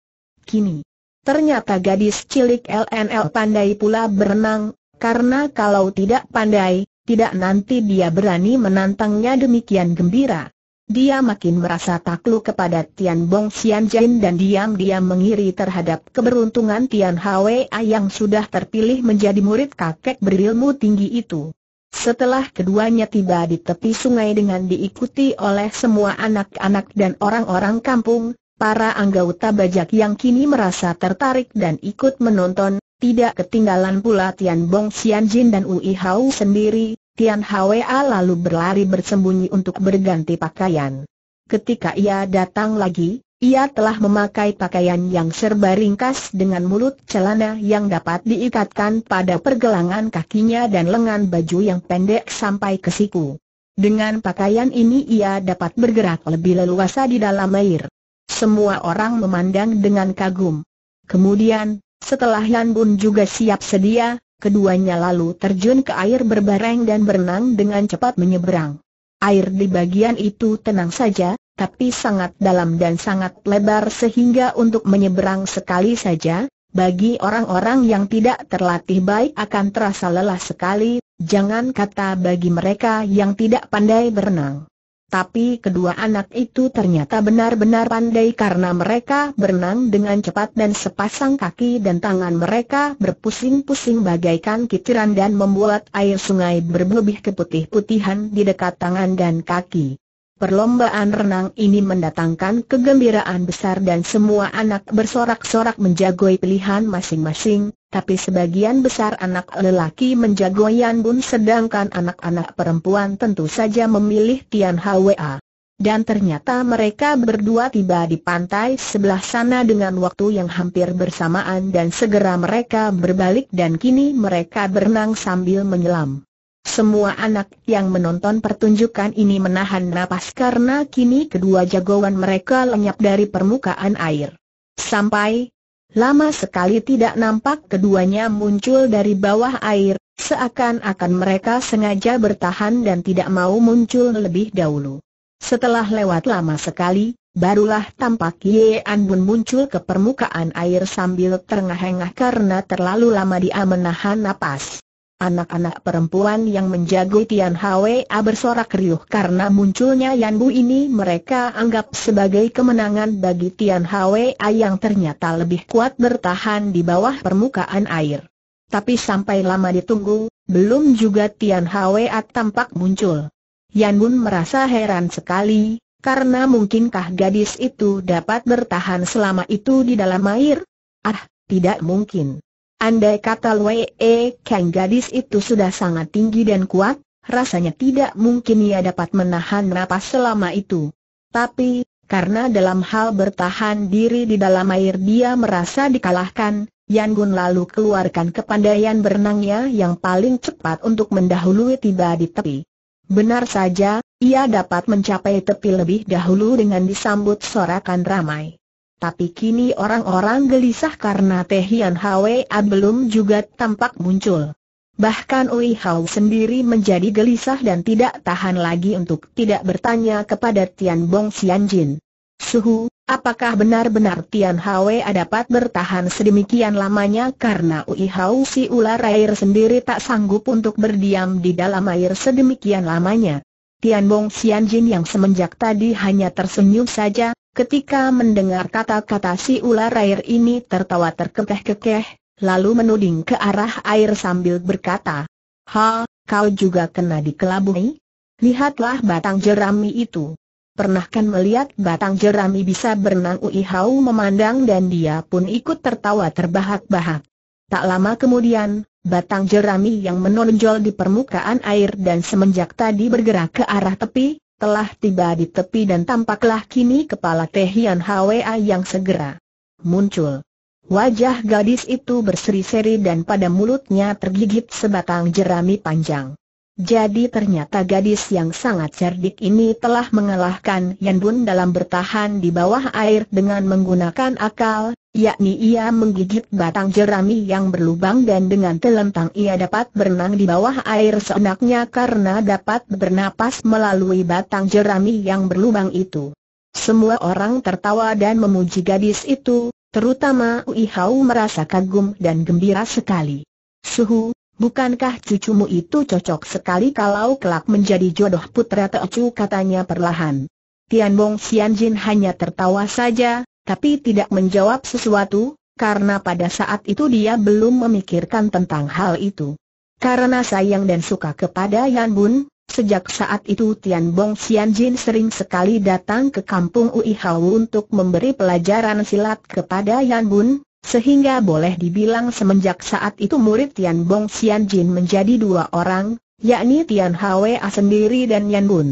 Kini, ternyata gadis cilik LNL pandai pula berenang, karena kalau tidak pandai, tidak nanti dia berani menantangnya demikian gembira. Dia makin merasa takluk kepada Tian Bong Xian Jin dan diam-diam mengiri terhadap keberuntungan Tian Hwa yang sudah terpilih menjadi murid kakek berilmu tinggi itu. Setelah keduanya tiba di tepi sungai dengan diikuti oleh semua anak-anak dan orang-orang kampung, para anggota bajak yang kini merasa tertarik dan ikut menonton, tidak ketinggalan pula Tian Bong Xian Jin dan Ui Hao sendiri, Tian Hwa lalu berlari bersembunyi untuk berganti pakaian. Ketika ia datang lagi, ia telah memakai pakaian yang serba ringkas dengan mulut celana yang dapat diikatkan pada pergelangan kakinya dan lengan baju yang pendek sampai ke siku. Dengan pakaian ini ia dapat bergerak lebih leluasa di dalam air. Semua orang memandang dengan kagum. Kemudian, setelah Yan Bun juga siap sedia, keduanya lalu terjun ke air berbareng dan berenang dengan cepat menyeberang. Air di bagian itu tenang saja, tapi sangat dalam dan sangat lebar sehingga untuk menyeberang sekali saja, bagi orang-orang yang tidak terlatih baik akan terasa lelah sekali, jangan kata bagi mereka yang tidak pandai berenang. Tapi kedua anak itu ternyata benar-benar pandai karena mereka berenang dengan cepat dan sepasang kaki dan tangan mereka berpusing-pusing bagaikan kitiran dan membuat air sungai berlebih keputih-putihan di dekat tangan dan kaki. Perlombaan renang ini mendatangkan kegembiraan besar dan semua anak bersorak-sorak menjagoi pilihan masing-masing, tapi sebagian besar anak lelaki menjagoi Yan Bun sedangkan anak-anak perempuan tentu saja memilih Tian Hwa. Dan ternyata mereka berdua tiba di pantai sebelah sana dengan waktu yang hampir bersamaan dan segera mereka berbalik dan kini mereka berenang sambil menyelam. Semua anak yang menonton pertunjukan ini menahan napas karena kini kedua jagoan mereka lenyap dari permukaan air. Sampai lama sekali tidak nampak keduanya muncul dari bawah air, seakan-akan mereka sengaja bertahan dan tidak mau muncul lebih dahulu. Setelah lewat lama sekali, barulah tampak Ye An Bun muncul ke permukaan air sambil terengah-engah karena terlalu lama dia menahan napas anak-anak perempuan yang menjaga Tian Hwa bersorak riuh karena munculnya Yan Bu ini mereka anggap sebagai kemenangan bagi Tian Hwa yang ternyata lebih kuat bertahan di bawah permukaan air. Tapi sampai lama ditunggu, belum juga Tian Hwa tampak muncul. Yan Bun merasa heran sekali, karena mungkinkah gadis itu dapat bertahan selama itu di dalam air? Ah, tidak mungkin. Andai kata Wei e Kang gadis itu sudah sangat tinggi dan kuat, rasanya tidak mungkin ia dapat menahan napas selama itu. Tapi, karena dalam hal bertahan diri di dalam air dia merasa dikalahkan, Yan Gun lalu keluarkan kepandaian berenangnya yang paling cepat untuk mendahului tiba di tepi. Benar saja, ia dapat mencapai tepi lebih dahulu dengan disambut sorakan ramai. Tapi kini orang-orang gelisah karena Teh Hian Hwa belum juga tampak muncul. Bahkan Ui Hao sendiri menjadi gelisah dan tidak tahan lagi untuk tidak bertanya kepada Tian Bong Jin. Suhu, apakah benar-benar Tian Hwa dapat bertahan sedemikian lamanya karena Ui Hao si ular air sendiri tak sanggup untuk berdiam di dalam air sedemikian lamanya? Tian Bong Jin yang semenjak tadi hanya tersenyum saja, Ketika mendengar kata-kata si ular air ini tertawa terkekeh-kekeh, lalu menuding ke arah air sambil berkata, Ha, kau juga kena dikelabui? Lihatlah batang jerami itu. Pernahkan melihat batang jerami bisa berenang Ui memandang dan dia pun ikut tertawa terbahak-bahak. Tak lama kemudian, batang jerami yang menonjol di permukaan air dan semenjak tadi bergerak ke arah tepi, telah tiba di tepi dan tampaklah kini kepala Tehian Hwa yang segera muncul. Wajah gadis itu berseri-seri dan pada mulutnya tergigit sebatang jerami panjang. Jadi ternyata gadis yang sangat cerdik ini telah mengalahkan Yan Bun dalam bertahan di bawah air dengan menggunakan akal, yakni ia menggigit batang jerami yang berlubang dan dengan telentang ia dapat berenang di bawah air seenaknya karena dapat bernapas melalui batang jerami yang berlubang itu. Semua orang tertawa dan memuji gadis itu, terutama Ui Hau merasa kagum dan gembira sekali. Suhu, Bukankah cucumu itu cocok sekali kalau kelak menjadi jodoh putra Teocu katanya perlahan. Tian Bong Jin hanya tertawa saja, tapi tidak menjawab sesuatu, karena pada saat itu dia belum memikirkan tentang hal itu. Karena sayang dan suka kepada Yan Bun, sejak saat itu Tian Bong Xian Jin sering sekali datang ke kampung Ui Hau untuk memberi pelajaran silat kepada Yan Bun, sehingga boleh dibilang semenjak saat itu murid Tian Bong Xian Jin menjadi dua orang, yakni Tian Hwa sendiri dan Yan Bun.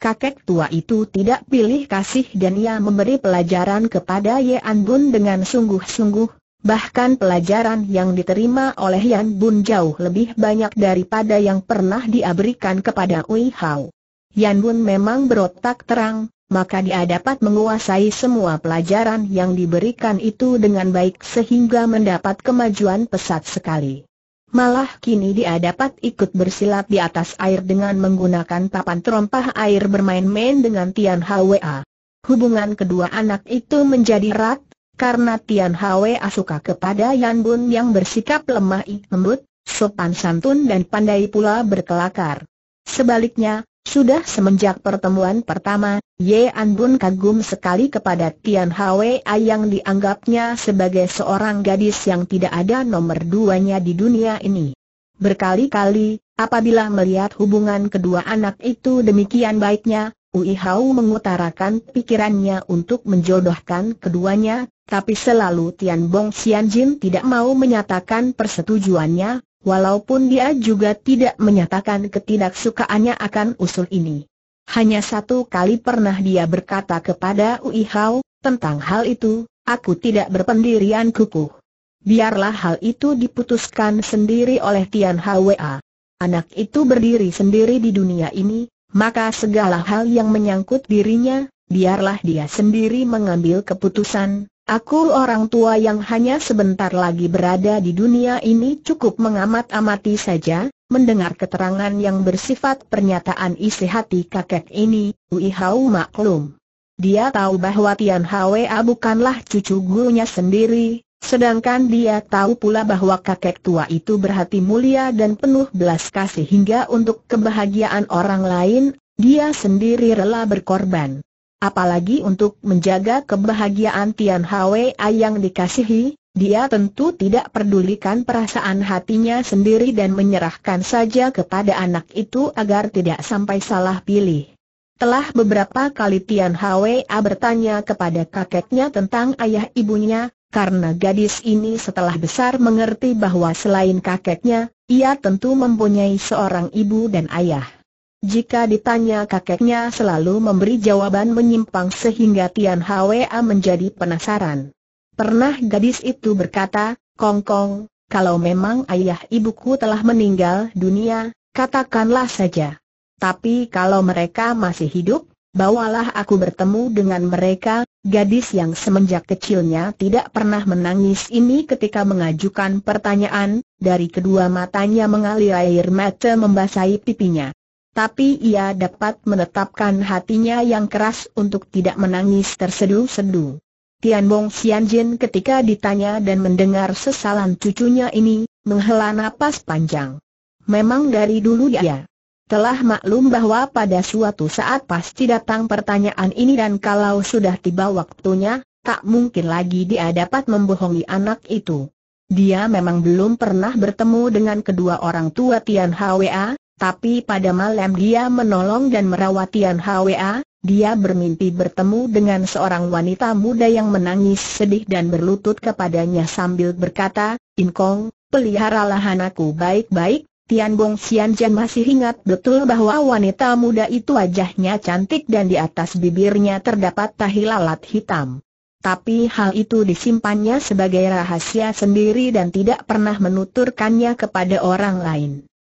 Kakek tua itu tidak pilih kasih dan ia memberi pelajaran kepada Ye An Bun dengan sungguh-sungguh, bahkan pelajaran yang diterima oleh Ye An Bun jauh lebih banyak daripada yang pernah dia kepada Ui Hao. An Bun memang berotak terang, maka dia dapat menguasai semua pelajaran yang diberikan itu dengan baik sehingga mendapat kemajuan pesat sekali. Malah kini dia dapat ikut bersilat di atas air dengan menggunakan papan terompah air bermain-main dengan Tian Hwa. Hubungan kedua anak itu menjadi erat, karena Tian Hwa suka kepada Yan Bun yang bersikap lemah lembut, sopan santun dan pandai pula berkelakar. Sebaliknya, sudah semenjak pertemuan pertama, Ye An Bun kagum sekali kepada Tian Hwa yang dianggapnya sebagai seorang gadis yang tidak ada nomor duanya di dunia ini. Berkali-kali, apabila melihat hubungan kedua anak itu demikian baiknya, Ui Hao mengutarakan pikirannya untuk menjodohkan keduanya, tapi selalu Tian Bong Xian Jin tidak mau menyatakan persetujuannya, walaupun dia juga tidak menyatakan ketidaksukaannya akan usul ini. Hanya satu kali pernah dia berkata kepada Ui Hao, tentang hal itu, aku tidak berpendirian kukuh. Biarlah hal itu diputuskan sendiri oleh Tian Hwa. Anak itu berdiri sendiri di dunia ini, maka segala hal yang menyangkut dirinya, biarlah dia sendiri mengambil keputusan, Aku orang tua yang hanya sebentar lagi berada di dunia ini cukup mengamat-amati saja, mendengar keterangan yang bersifat pernyataan isi hati kakek ini, Ui Hau maklum. Dia tahu bahwa Tian Hwa bukanlah cucu gurunya sendiri, Sedangkan dia tahu pula bahwa kakek tua itu berhati mulia dan penuh belas kasih hingga untuk kebahagiaan orang lain, dia sendiri rela berkorban. Apalagi untuk menjaga kebahagiaan Tian Hwee yang dikasihi, dia tentu tidak pedulikan perasaan hatinya sendiri dan menyerahkan saja kepada anak itu agar tidak sampai salah pilih. Telah beberapa kali Tian Hwee bertanya kepada kakeknya tentang ayah ibunya, karena gadis ini setelah besar mengerti bahwa selain kakeknya, ia tentu mempunyai seorang ibu dan ayah. Jika ditanya kakeknya selalu memberi jawaban menyimpang sehingga Tian Hwa menjadi penasaran. Pernah gadis itu berkata, Kong Kong, kalau memang ayah ibuku telah meninggal dunia, katakanlah saja. Tapi kalau mereka masih hidup, bawalah aku bertemu dengan mereka, gadis yang semenjak kecilnya tidak pernah menangis ini ketika mengajukan pertanyaan, dari kedua matanya mengalir air mata membasahi pipinya tapi ia dapat menetapkan hatinya yang keras untuk tidak menangis terseduh sedu Tian Bong Xianjin ketika ditanya dan mendengar sesalan cucunya ini, menghela napas panjang. Memang dari dulu dia telah maklum bahwa pada suatu saat pasti datang pertanyaan ini dan kalau sudah tiba waktunya, tak mungkin lagi dia dapat membohongi anak itu. Dia memang belum pernah bertemu dengan kedua orang tua Tian Hwa, tapi pada malam dia menolong dan merawat Tian Hwa, dia bermimpi bertemu dengan seorang wanita muda yang menangis sedih dan berlutut kepadanya sambil berkata, In Inkong, peliharalah anakku baik-baik, Tian Bong Xianjian masih ingat betul bahwa wanita muda itu wajahnya cantik dan di atas bibirnya terdapat tahi lalat hitam. Tapi hal itu disimpannya sebagai rahasia sendiri dan tidak pernah menuturkannya kepada orang lain.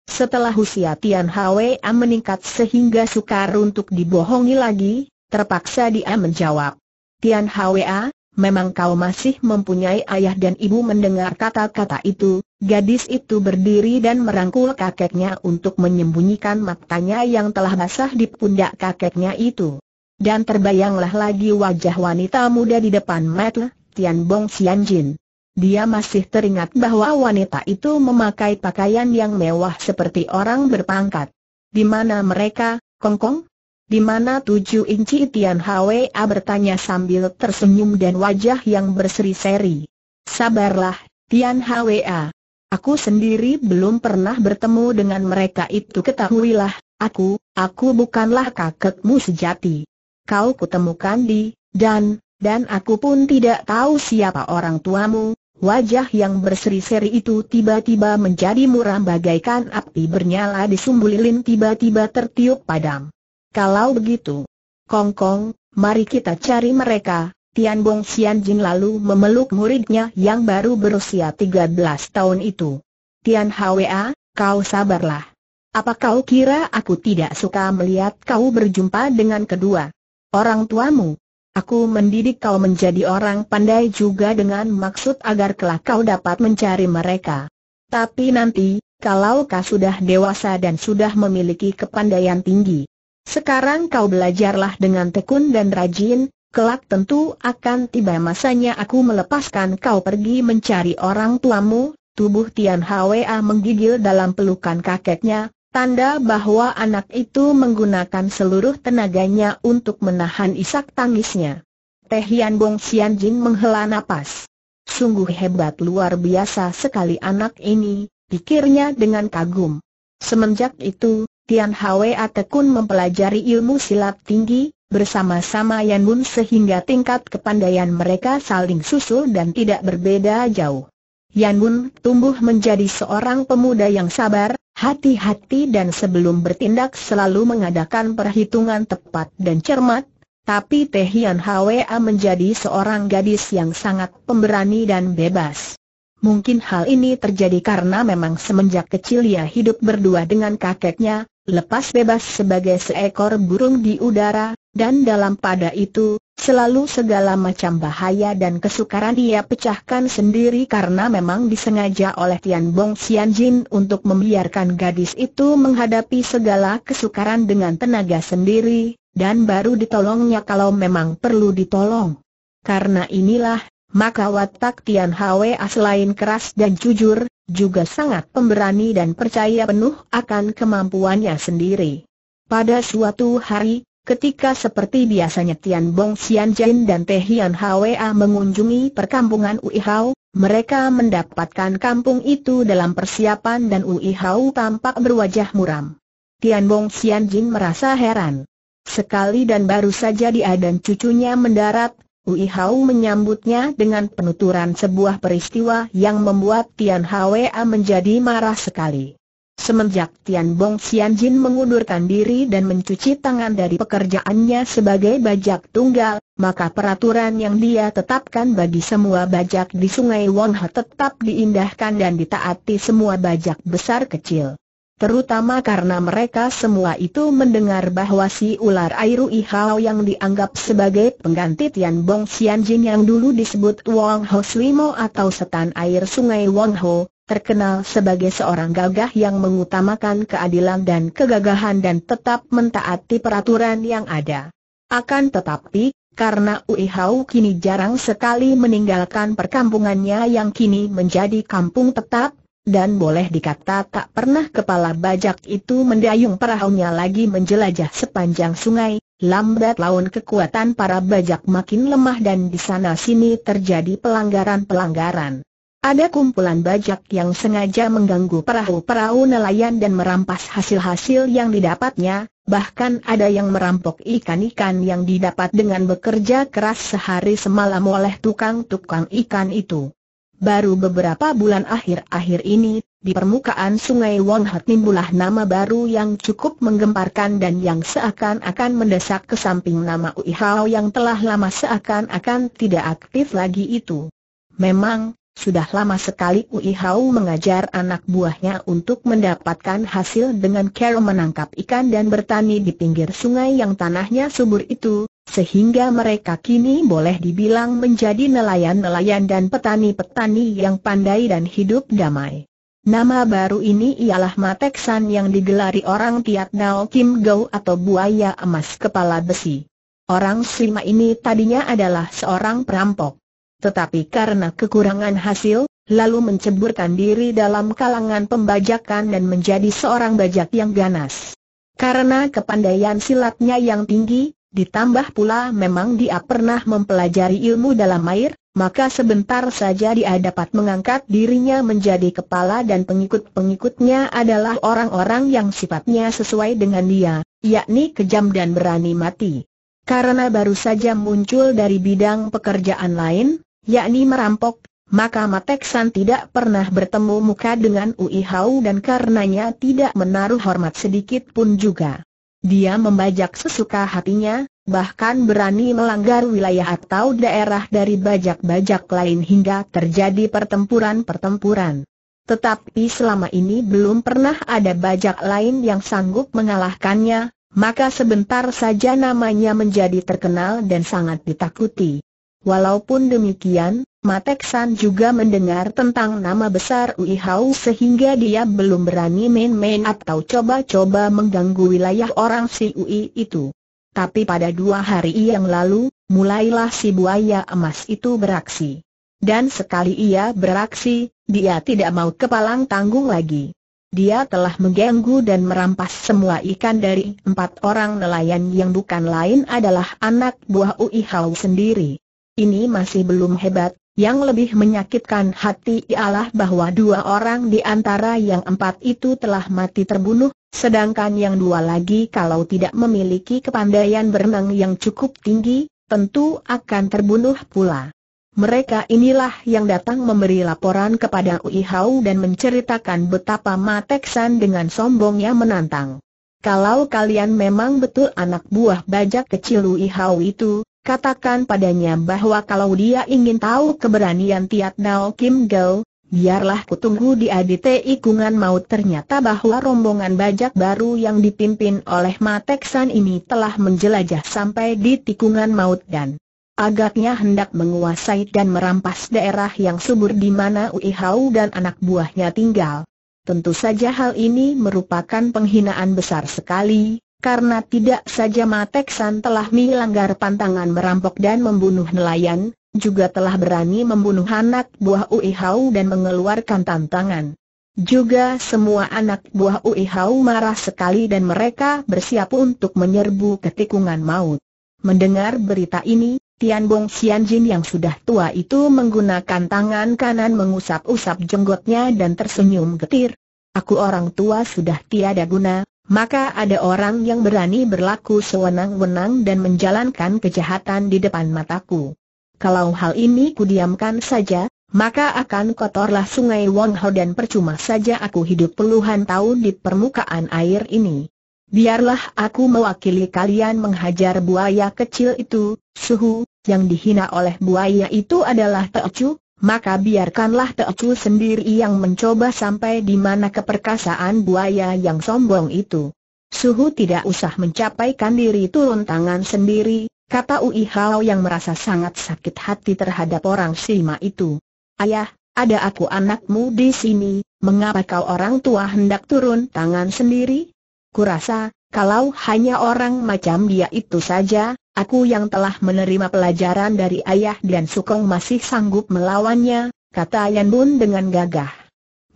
Setelah usia Tian Hwa meningkat sehingga sukar untuk dibohongi lagi, terpaksa dia menjawab. Tian Hwa, memang kau masih mempunyai ayah dan ibu mendengar kata-kata itu, gadis itu berdiri dan merangkul kakeknya untuk menyembunyikan matanya yang telah basah di pundak kakeknya itu. Dan terbayanglah lagi wajah wanita muda di depan mata Tian Bong Xianjin. Dia masih teringat bahwa wanita itu memakai pakaian yang mewah seperti orang berpangkat. Di mana mereka, Kongkong? Di mana tujuh inci Tian Hwa bertanya sambil tersenyum dan wajah yang berseri-seri. Sabarlah, Tian Hwa. Aku sendiri belum pernah bertemu dengan mereka itu ketahuilah, aku, aku bukanlah kakekmu sejati. Kau kutemukan di, dan, dan aku pun tidak tahu siapa orang tuamu, Wajah yang berseri-seri itu tiba-tiba menjadi muram bagaikan api bernyala di sumbu lilin tiba-tiba tertiup padam. Kalau begitu, Kong Kong, mari kita cari mereka. Tian Bong Xian Jin lalu memeluk muridnya yang baru berusia 13 tahun itu. Tian Hwa, kau sabarlah. Apa kau kira aku tidak suka melihat kau berjumpa dengan kedua orang tuamu? Aku mendidik kau menjadi orang pandai juga dengan maksud agar kelak kau dapat mencari mereka. Tapi nanti, kalau kau sudah dewasa dan sudah memiliki kepandaian tinggi, sekarang kau belajarlah dengan tekun dan rajin, kelak tentu akan tiba masanya aku melepaskan kau pergi mencari orang tuamu Tubuh Tian Hwa menggigil dalam pelukan kakeknya, Tanda bahwa anak itu menggunakan seluruh tenaganya untuk menahan isak tangisnya. Teh Hian Bong Xian Jin menghela napas. Sungguh hebat luar biasa sekali anak ini, pikirnya dengan kagum. Semenjak itu, Tian Hwa Atekun mempelajari ilmu silat tinggi, bersama-sama Yan Bun sehingga tingkat kepandaian mereka saling susul dan tidak berbeda jauh. Yan Bun tumbuh menjadi seorang pemuda yang sabar, hati-hati dan sebelum bertindak selalu mengadakan perhitungan tepat dan cermat, tapi Teh Yan Hwa menjadi seorang gadis yang sangat pemberani dan bebas. Mungkin hal ini terjadi karena memang semenjak kecil ia hidup berdua dengan kakeknya, lepas bebas sebagai seekor burung di udara, dan dalam pada itu, Selalu segala macam bahaya dan kesukaran dia pecahkan sendiri karena memang disengaja oleh Tian Bong Xian Jin untuk membiarkan gadis itu menghadapi segala kesukaran dengan tenaga sendiri, dan baru ditolongnya kalau memang perlu ditolong. Karena inilah, maka watak Tian as selain keras dan jujur, juga sangat pemberani dan percaya penuh akan kemampuannya sendiri. Pada suatu hari, Ketika seperti biasanya Tian Bong Xian Jin dan Teh Hian Hwa mengunjungi perkampungan Ui Hao, mereka mendapatkan kampung itu dalam persiapan dan Ui Hao tampak berwajah muram. Tian Bong Xian Jin merasa heran. Sekali dan baru saja dia dan cucunya mendarat, Ui Hao menyambutnya dengan penuturan sebuah peristiwa yang membuat Tian Hwa menjadi marah sekali. Semenjak Tian Bong Jin mengundurkan diri dan mencuci tangan dari pekerjaannya sebagai bajak tunggal, maka peraturan yang dia tetapkan bagi semua bajak di Sungai Wangha tetap diindahkan dan ditaati semua bajak besar kecil. Terutama karena mereka semua itu mendengar bahwa si ular Airu Ihao yang dianggap sebagai pengganti Tian Bong Jin yang dulu disebut Wang Ho Slimo atau setan air Sungai Wang Ho, terkenal sebagai seorang gagah yang mengutamakan keadilan dan kegagahan dan tetap mentaati peraturan yang ada. Akan tetapi, karena Ui Hau kini jarang sekali meninggalkan perkampungannya yang kini menjadi kampung tetap, dan boleh dikata tak pernah kepala bajak itu mendayung perahunya lagi menjelajah sepanjang sungai, lambat laun kekuatan para bajak makin lemah dan di sana-sini terjadi pelanggaran-pelanggaran. Ada kumpulan bajak yang sengaja mengganggu perahu-perahu nelayan dan merampas hasil-hasil yang didapatnya, bahkan ada yang merampok ikan-ikan yang didapat dengan bekerja keras sehari semalam oleh tukang-tukang ikan itu. Baru beberapa bulan akhir-akhir ini, di permukaan sungai Wonghat timbulah nama baru yang cukup menggemparkan dan yang seakan-akan mendesak ke samping nama Uihao yang telah lama seakan-akan tidak aktif lagi itu. Memang, sudah lama sekali Ui Hau mengajar anak buahnya untuk mendapatkan hasil dengan cara menangkap ikan dan bertani di pinggir sungai yang tanahnya subur itu, sehingga mereka kini boleh dibilang menjadi nelayan-nelayan dan petani-petani yang pandai dan hidup damai. Nama baru ini ialah Mateksan yang digelari orang Tiat Nao Kim Gau atau buaya emas kepala besi. Orang Sima ini tadinya adalah seorang perampok tetapi karena kekurangan hasil, lalu menceburkan diri dalam kalangan pembajakan dan menjadi seorang bajak yang ganas. Karena kepandaian silatnya yang tinggi, ditambah pula memang dia pernah mempelajari ilmu dalam air, maka sebentar saja dia dapat mengangkat dirinya menjadi kepala dan pengikut-pengikutnya adalah orang-orang yang sifatnya sesuai dengan dia, yakni kejam dan berani mati. Karena baru saja muncul dari bidang pekerjaan lain, yakni merampok, maka Mateksan tidak pernah bertemu muka dengan Ui Hau dan karenanya tidak menaruh hormat sedikit pun juga. Dia membajak sesuka hatinya, bahkan berani melanggar wilayah atau daerah dari bajak-bajak lain hingga terjadi pertempuran-pertempuran. Tetapi selama ini belum pernah ada bajak lain yang sanggup mengalahkannya, maka sebentar saja namanya menjadi terkenal dan sangat ditakuti. Walaupun demikian, Matek San juga mendengar tentang nama besar Ui Hao sehingga dia belum berani main-main atau coba-coba mengganggu wilayah orang si Ui itu. Tapi pada dua hari yang lalu, mulailah si buaya emas itu beraksi. Dan sekali ia beraksi, dia tidak mau kepalang tanggung lagi. Dia telah mengganggu dan merampas semua ikan dari empat orang nelayan yang bukan lain adalah anak buah Ui Hao sendiri ini masih belum hebat, yang lebih menyakitkan hati ialah bahwa dua orang di antara yang empat itu telah mati terbunuh, sedangkan yang dua lagi kalau tidak memiliki kepandaian berenang yang cukup tinggi, tentu akan terbunuh pula. Mereka inilah yang datang memberi laporan kepada Uihau dan menceritakan betapa Mateksan dengan sombongnya menantang. Kalau kalian memang betul anak buah bajak kecil Uihau itu, katakan padanya bahwa kalau dia ingin tahu keberanian Tiat Nao Kim Gao, biarlah kutunggu di adt ikungan maut ternyata bahwa rombongan bajak baru yang dipimpin oleh Mateksan ini telah menjelajah sampai di tikungan maut dan agaknya hendak menguasai dan merampas daerah yang subur di mana Uihau dan anak buahnya tinggal. Tentu saja hal ini merupakan penghinaan besar sekali, karena tidak saja Mateksan telah melanggar pantangan merampok dan membunuh nelayan, juga telah berani membunuh anak buah Uihau dan mengeluarkan tantangan. Juga semua anak buah Uihau marah sekali dan mereka bersiap untuk menyerbu ketikungan maut. Mendengar berita ini, Tian Bong Jin yang sudah tua itu menggunakan tangan kanan mengusap-usap jenggotnya dan tersenyum getir. Aku orang tua sudah tiada guna, maka ada orang yang berani berlaku sewenang-wenang dan menjalankan kejahatan di depan mataku. Kalau hal ini kudiamkan saja, maka akan kotorlah sungai Wong Ho dan percuma saja aku hidup puluhan tahun di permukaan air ini. Biarlah aku mewakili kalian menghajar buaya kecil itu, suhu, yang dihina oleh buaya itu adalah Teocu, maka biarkanlah Teocu sendiri yang mencoba sampai di mana keperkasaan buaya yang sombong itu. Suhu tidak usah mencapaikan diri turun tangan sendiri, kata Ui Hao yang merasa sangat sakit hati terhadap orang Sima itu. Ayah, ada aku anakmu di sini, mengapa kau orang tua hendak turun tangan sendiri? Kurasa, kalau hanya orang macam dia itu saja, Aku yang telah menerima pelajaran dari ayah dan Sukong masih sanggup melawannya, kata Yan Bun dengan gagah.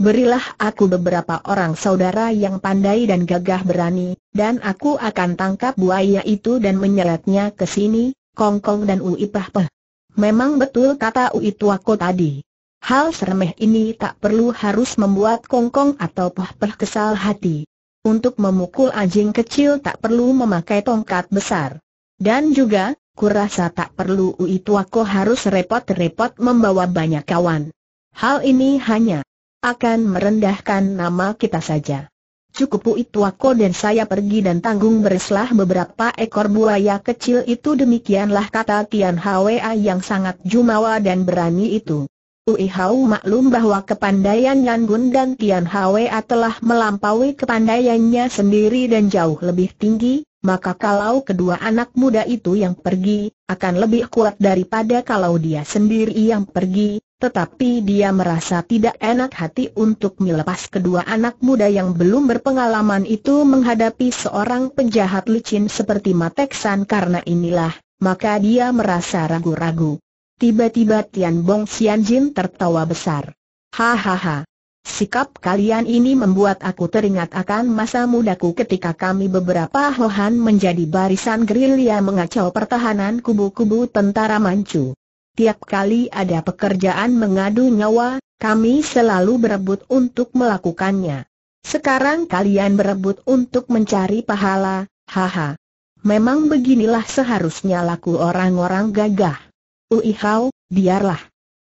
Berilah aku beberapa orang saudara yang pandai dan gagah berani, dan aku akan tangkap buaya itu dan menyeretnya ke sini, Kongkong dan Ui Pah Pah. Memang betul kata Ui Tuako tadi. Hal seremeh ini tak perlu harus membuat Kongkong atau Pah Pah kesal hati. Untuk memukul anjing kecil tak perlu memakai tongkat besar. Dan juga, kurasa tak perlu Ui Tuako harus repot-repot membawa banyak kawan. Hal ini hanya akan merendahkan nama kita saja. Cukup Ui Tuako dan saya pergi dan tanggung bereslah beberapa ekor buaya kecil itu demikianlah kata Tian Hwa yang sangat jumawa dan berani itu. Ui Hau maklum bahwa kepandaian Yan Gun dan Tian Hwa telah melampaui kepandaiannya sendiri dan jauh lebih tinggi, maka kalau kedua anak muda itu yang pergi, akan lebih kuat daripada kalau dia sendiri yang pergi, tetapi dia merasa tidak enak hati untuk melepas kedua anak muda yang belum berpengalaman itu menghadapi seorang penjahat licin seperti Mateksan karena inilah, maka dia merasa ragu-ragu. Tiba-tiba Tian Bong Jin tertawa besar. Hahaha, Sikap kalian ini membuat aku teringat akan masa mudaku ketika kami beberapa hohan menjadi barisan gerilya mengacau pertahanan kubu-kubu tentara Manchu. Tiap kali ada pekerjaan mengadu nyawa, kami selalu berebut untuk melakukannya. Sekarang kalian berebut untuk mencari pahala, haha. Memang beginilah seharusnya laku orang-orang gagah. Uihau, biarlah.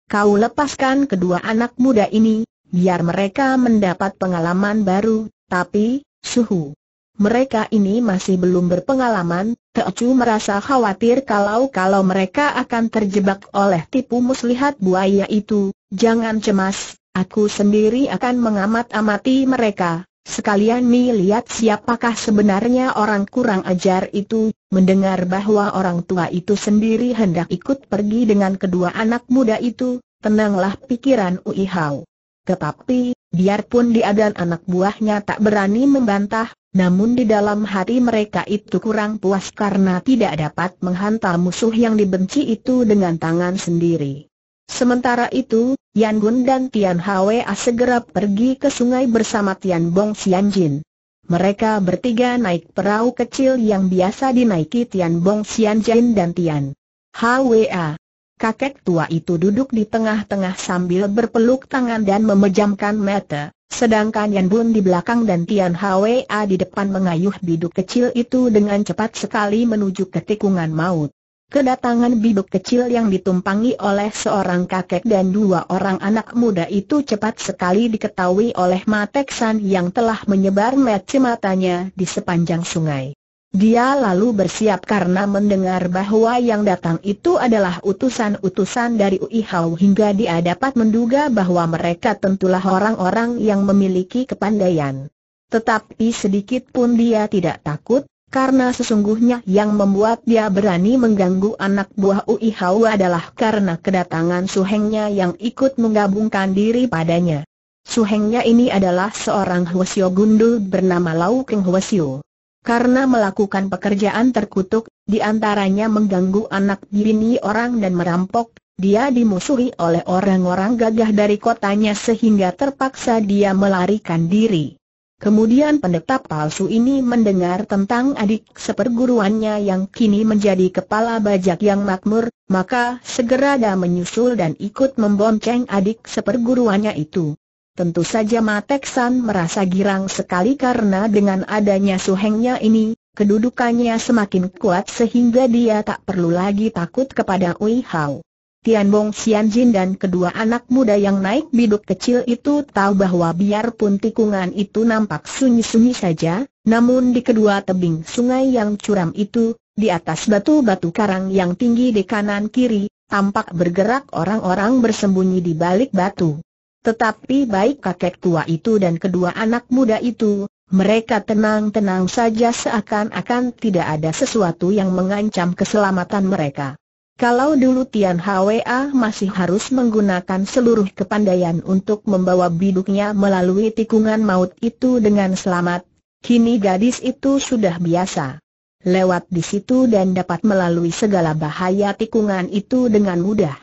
Kau lepaskan kedua anak muda ini, biar mereka mendapat pengalaman baru, tapi, suhu. Mereka ini masih belum berpengalaman, Teocu merasa khawatir kalau-kalau mereka akan terjebak oleh tipu muslihat buaya itu, jangan cemas, aku sendiri akan mengamat-amati mereka. Sekalian mi lihat siapakah sebenarnya orang kurang ajar itu, mendengar bahwa orang tua itu sendiri hendak ikut pergi dengan kedua anak muda itu, tenanglah pikiran Uihau. Tetapi, biarpun dia dan anak buahnya tak berani membantah, namun di dalam hati mereka itu kurang puas karena tidak dapat menghantar musuh yang dibenci itu dengan tangan sendiri. Sementara itu, Yan Gun dan Tian Hwa segera pergi ke sungai bersama Tian Bong Jin. Mereka bertiga naik perahu kecil yang biasa dinaiki Tian Bong Xian Jin dan Tian Hwa. Kakek tua itu duduk di tengah-tengah sambil berpeluk tangan dan memejamkan mata, sedangkan Yan Bun di belakang dan Tian Hwa di depan mengayuh biduk kecil itu dengan cepat sekali menuju ke tikungan maut. Kedatangan biduk kecil yang ditumpangi oleh seorang kakek dan dua orang anak muda itu cepat sekali diketahui oleh San yang telah menyebar mata matanya di sepanjang sungai. Dia lalu bersiap karena mendengar bahwa yang datang itu adalah utusan-utusan dari Ui Hao hingga dia dapat menduga bahwa mereka tentulah orang-orang yang memiliki kepandaian. Tetapi sedikit pun dia tidak takut, karena sesungguhnya yang membuat dia berani mengganggu anak buah Ui Hao adalah karena kedatangan suhengnya yang ikut menggabungkan diri padanya. Suhengnya ini adalah seorang Hwasyo gundul bernama Lau Keng Hwasyo. Karena melakukan pekerjaan terkutuk, di antaranya mengganggu anak bini orang dan merampok, dia dimusuhi oleh orang-orang gagah dari kotanya sehingga terpaksa dia melarikan diri. Kemudian pendeta palsu ini mendengar tentang adik seperguruannya yang kini menjadi kepala bajak yang makmur, maka segera dia menyusul dan ikut membonceng adik seperguruannya itu. Tentu saja Mateksan merasa girang sekali karena dengan adanya suhengnya ini, kedudukannya semakin kuat sehingga dia tak perlu lagi takut kepada Ui Hao. Tian Bong Xian Jin dan kedua anak muda yang naik biduk kecil itu tahu bahwa biarpun tikungan itu nampak sunyi-sunyi saja, namun di kedua tebing sungai yang curam itu, di atas batu-batu karang yang tinggi di kanan kiri, tampak bergerak orang-orang bersembunyi di balik batu. Tetapi baik kakek tua itu dan kedua anak muda itu, mereka tenang-tenang saja seakan-akan tidak ada sesuatu yang mengancam keselamatan mereka. Kalau dulu Tian Hwa masih harus menggunakan seluruh kepandaian untuk membawa biduknya melalui tikungan maut itu dengan selamat, kini gadis itu sudah biasa. Lewat di situ dan dapat melalui segala bahaya tikungan itu dengan mudah.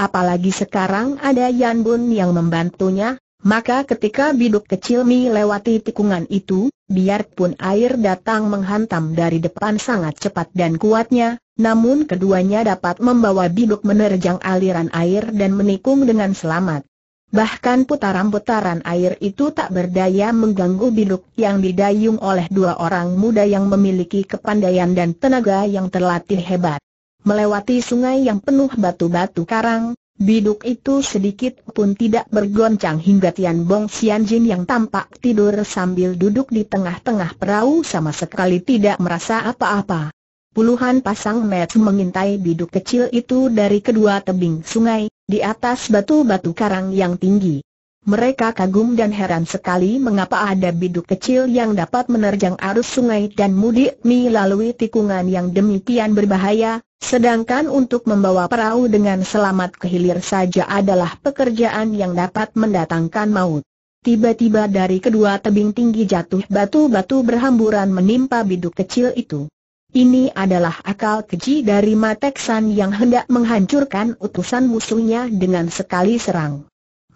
Apalagi sekarang ada Yan Bun yang membantunya, maka ketika biduk kecil Mi lewati tikungan itu, biarpun air datang menghantam dari depan sangat cepat dan kuatnya, namun keduanya dapat membawa biduk menerjang aliran air dan menikung dengan selamat. Bahkan putaran-putaran air itu tak berdaya mengganggu biduk yang didayung oleh dua orang muda yang memiliki kepandaian dan tenaga yang terlatih hebat melewati sungai yang penuh batu-batu karang, biduk itu sedikit pun tidak bergoncang hingga Tian Bong Jin yang tampak tidur sambil duduk di tengah-tengah perahu sama sekali tidak merasa apa-apa. Puluhan pasang mata mengintai biduk kecil itu dari kedua tebing sungai, di atas batu-batu karang yang tinggi. Mereka kagum dan heran sekali mengapa ada biduk kecil yang dapat menerjang arus sungai dan mudik melalui tikungan yang demikian berbahaya, sedangkan untuk membawa perahu dengan selamat ke hilir saja adalah pekerjaan yang dapat mendatangkan maut. Tiba-tiba dari kedua tebing tinggi jatuh batu-batu berhamburan menimpa biduk kecil itu. Ini adalah akal keji dari Mateksan yang hendak menghancurkan utusan musuhnya dengan sekali serang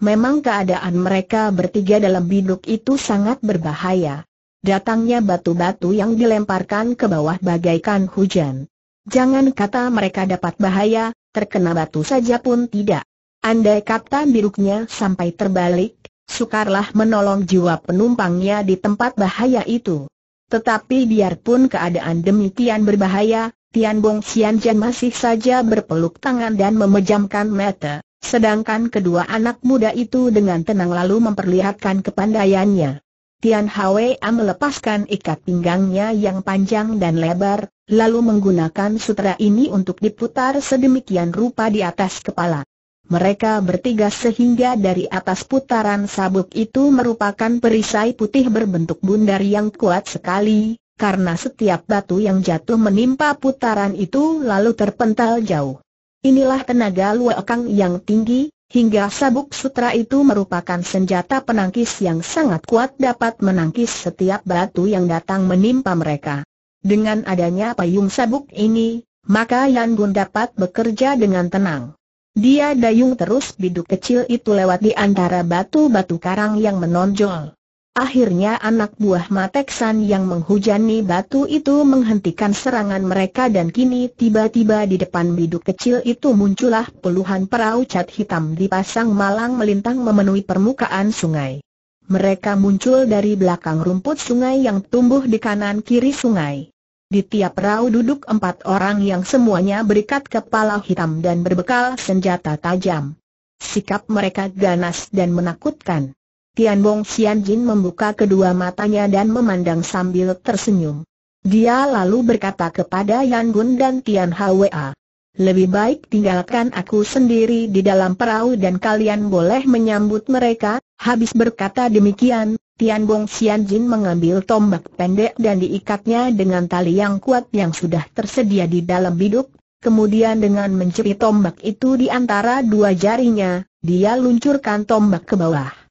memang keadaan mereka bertiga dalam biduk itu sangat berbahaya. Datangnya batu-batu yang dilemparkan ke bawah bagaikan hujan. Jangan kata mereka dapat bahaya, terkena batu saja pun tidak. Andai kata biruknya sampai terbalik, sukarlah menolong jiwa penumpangnya di tempat bahaya itu. Tetapi biarpun keadaan demikian berbahaya, Tian Bong Xianjian masih saja berpeluk tangan dan memejamkan mata. Sedangkan kedua anak muda itu dengan tenang lalu memperlihatkan kepandaiannya. Tian Hwa melepaskan ikat pinggangnya yang panjang dan lebar, lalu menggunakan sutra ini untuk diputar sedemikian rupa di atas kepala. Mereka bertiga sehingga dari atas putaran sabuk itu merupakan perisai putih berbentuk bundar yang kuat sekali, karena setiap batu yang jatuh menimpa putaran itu lalu terpental jauh. Inilah tenaga luakang yang tinggi, hingga sabuk sutra itu merupakan senjata penangkis yang sangat kuat dapat menangkis setiap batu yang datang menimpa mereka. Dengan adanya payung sabuk ini, maka Yan Gun dapat bekerja dengan tenang. Dia dayung terus biduk kecil itu lewat di antara batu-batu karang yang menonjol. Akhirnya anak buah Mateksan yang menghujani batu itu menghentikan serangan mereka dan kini tiba-tiba di depan biduk kecil itu muncullah puluhan perahu cat hitam dipasang malang melintang memenuhi permukaan sungai. Mereka muncul dari belakang rumput sungai yang tumbuh di kanan kiri sungai. Di tiap perahu duduk empat orang yang semuanya berikat kepala hitam dan berbekal senjata tajam. Sikap mereka ganas dan menakutkan. Tian Bong Xian Jin membuka kedua matanya dan memandang sambil tersenyum. Dia lalu berkata kepada Yan Gun dan Tian Hwa, lebih baik tinggalkan aku sendiri di dalam perahu dan kalian boleh menyambut mereka. Habis berkata demikian, Tian Bong Xian Jin mengambil tombak pendek dan diikatnya dengan tali yang kuat yang sudah tersedia di dalam biduk. Kemudian dengan mencuri tombak itu di antara dua jarinya, dia luncurkan tombak ke bawah.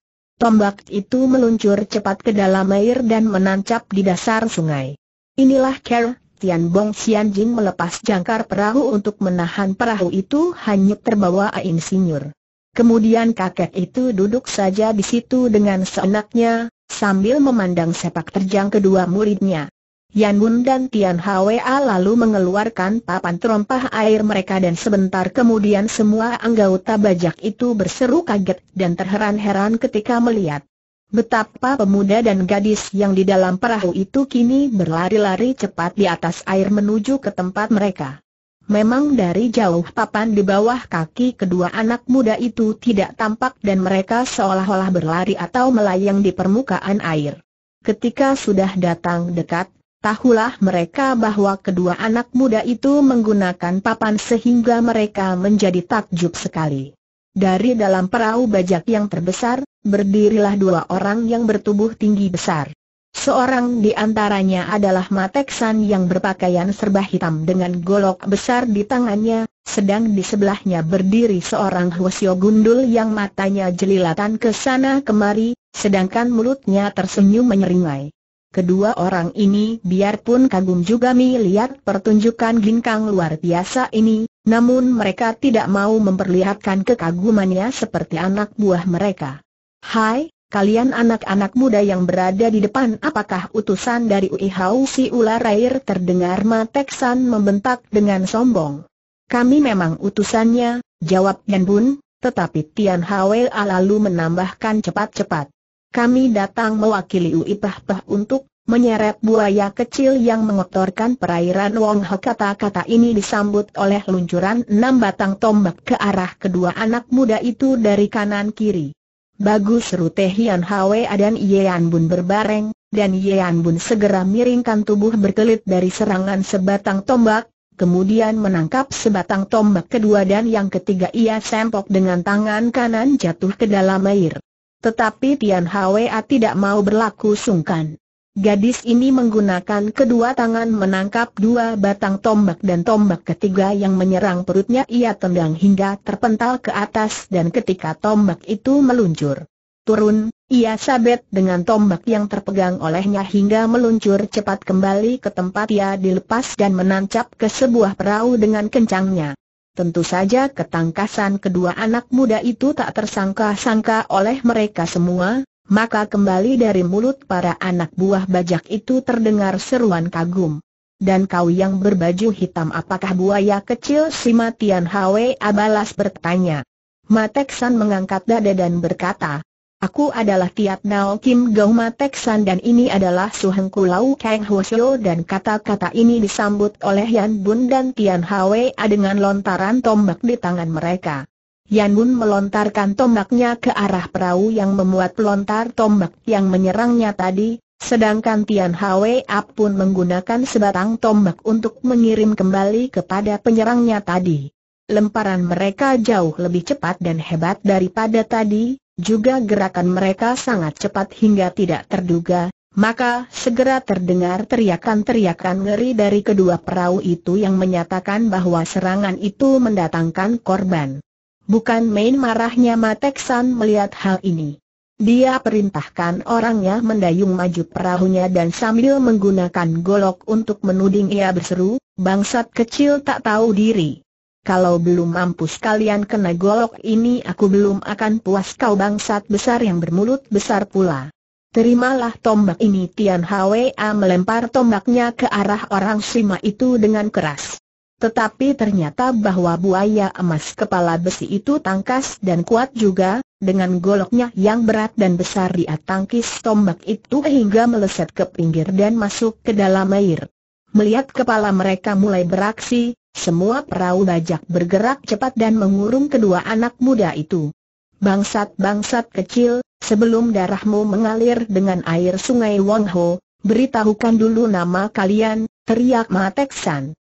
Tombak itu meluncur cepat ke dalam air dan menancap di dasar sungai. Inilah Ker, Tian Bong Xian Jing melepas jangkar perahu untuk menahan perahu itu hanyut terbawa Ain Sinyur. Kemudian kakek itu duduk saja di situ dengan seenaknya, sambil memandang sepak terjang kedua muridnya. Yan Bun dan Tian Hwa lalu mengeluarkan papan terompah air mereka dan sebentar kemudian semua anggota bajak itu berseru kaget dan terheran-heran ketika melihat betapa pemuda dan gadis yang di dalam perahu itu kini berlari-lari cepat di atas air menuju ke tempat mereka. Memang dari jauh papan di bawah kaki kedua anak muda itu tidak tampak dan mereka seolah-olah berlari atau melayang di permukaan air. Ketika sudah datang dekat, Tahulah mereka bahwa kedua anak muda itu menggunakan papan sehingga mereka menjadi takjub sekali. Dari dalam perahu bajak yang terbesar, berdirilah dua orang yang bertubuh tinggi besar. Seorang di antaranya adalah Mateksan yang berpakaian serba hitam dengan golok besar di tangannya, sedang di sebelahnya berdiri seorang Hwasyo Gundul yang matanya jelilatan ke sana kemari, sedangkan mulutnya tersenyum menyeringai. Kedua orang ini biarpun kagum juga melihat pertunjukan ginkang luar biasa ini, namun mereka tidak mau memperlihatkan kekagumannya seperti anak buah mereka. Hai, kalian anak-anak muda yang berada di depan apakah utusan dari Ui Hau Si Ular Air terdengar Mateksan membentak dengan sombong. Kami memang utusannya, jawab Yan Bun, tetapi Tian Hwa lalu menambahkan cepat-cepat. Kami datang mewakili UI pah pah untuk menyeret buaya kecil yang mengotorkan perairan Wong Ho kata-kata ini disambut oleh luncuran enam batang tombak ke arah kedua anak muda itu dari kanan kiri. Bagus Rute Hian Hwe dan Yean Bun berbareng, dan Yean Bun segera miringkan tubuh berkelit dari serangan sebatang tombak, kemudian menangkap sebatang tombak kedua dan yang ketiga ia sempok dengan tangan kanan jatuh ke dalam air. Tetapi Tian Hwa tidak mau berlaku sungkan. Gadis ini menggunakan kedua tangan menangkap dua batang tombak dan tombak ketiga yang menyerang perutnya ia tendang hingga terpental ke atas dan ketika tombak itu meluncur. Turun, ia sabet dengan tombak yang terpegang olehnya hingga meluncur cepat kembali ke tempat ia dilepas dan menancap ke sebuah perahu dengan kencangnya. Tentu saja ketangkasan kedua anak muda itu tak tersangka-sangka oleh mereka semua, maka kembali dari mulut para anak buah bajak itu terdengar seruan kagum. Dan kau yang berbaju hitam apakah buaya kecil si Matian Hwe Abalas bertanya. Mateksan mengangkat dada dan berkata, Aku adalah Tiap Nao Kim Gauma Teksan dan ini adalah Su Heng Kulau Kang Hwasyo dan kata-kata ini disambut oleh Yan Bun dan Tian Hwa dengan lontaran tombak di tangan mereka. Yan Bun melontarkan tombaknya ke arah perahu yang memuat pelontar tombak yang menyerangnya tadi, Sedangkan Tian Hwa pun menggunakan sebatang tombak untuk mengirim kembali kepada penyerangnya tadi. Lemparan mereka jauh lebih cepat dan hebat daripada tadi, juga gerakan mereka sangat cepat hingga tidak terduga, maka segera terdengar teriakan-teriakan ngeri dari kedua perahu itu yang menyatakan bahwa serangan itu mendatangkan korban. Bukan main marahnya Mateksan melihat hal ini. Dia perintahkan orangnya mendayung maju perahunya dan sambil menggunakan golok untuk menuding ia berseru, bangsat kecil tak tahu diri kalau belum mampus kalian kena golok ini aku belum akan puas kau bangsat besar yang bermulut besar pula. Terimalah tombak ini Tian Hwa melempar tombaknya ke arah orang Sima itu dengan keras. Tetapi ternyata bahwa buaya emas kepala besi itu tangkas dan kuat juga, dengan goloknya yang berat dan besar dia tangkis tombak itu hingga meleset ke pinggir dan masuk ke dalam air. Melihat kepala mereka mulai beraksi, semua perahu bajak bergerak cepat dan mengurung kedua anak muda itu. Bangsat-bangsat kecil, sebelum darahmu mengalir dengan air sungai Wangho, beritahukan dulu nama kalian, teriak Mateksan.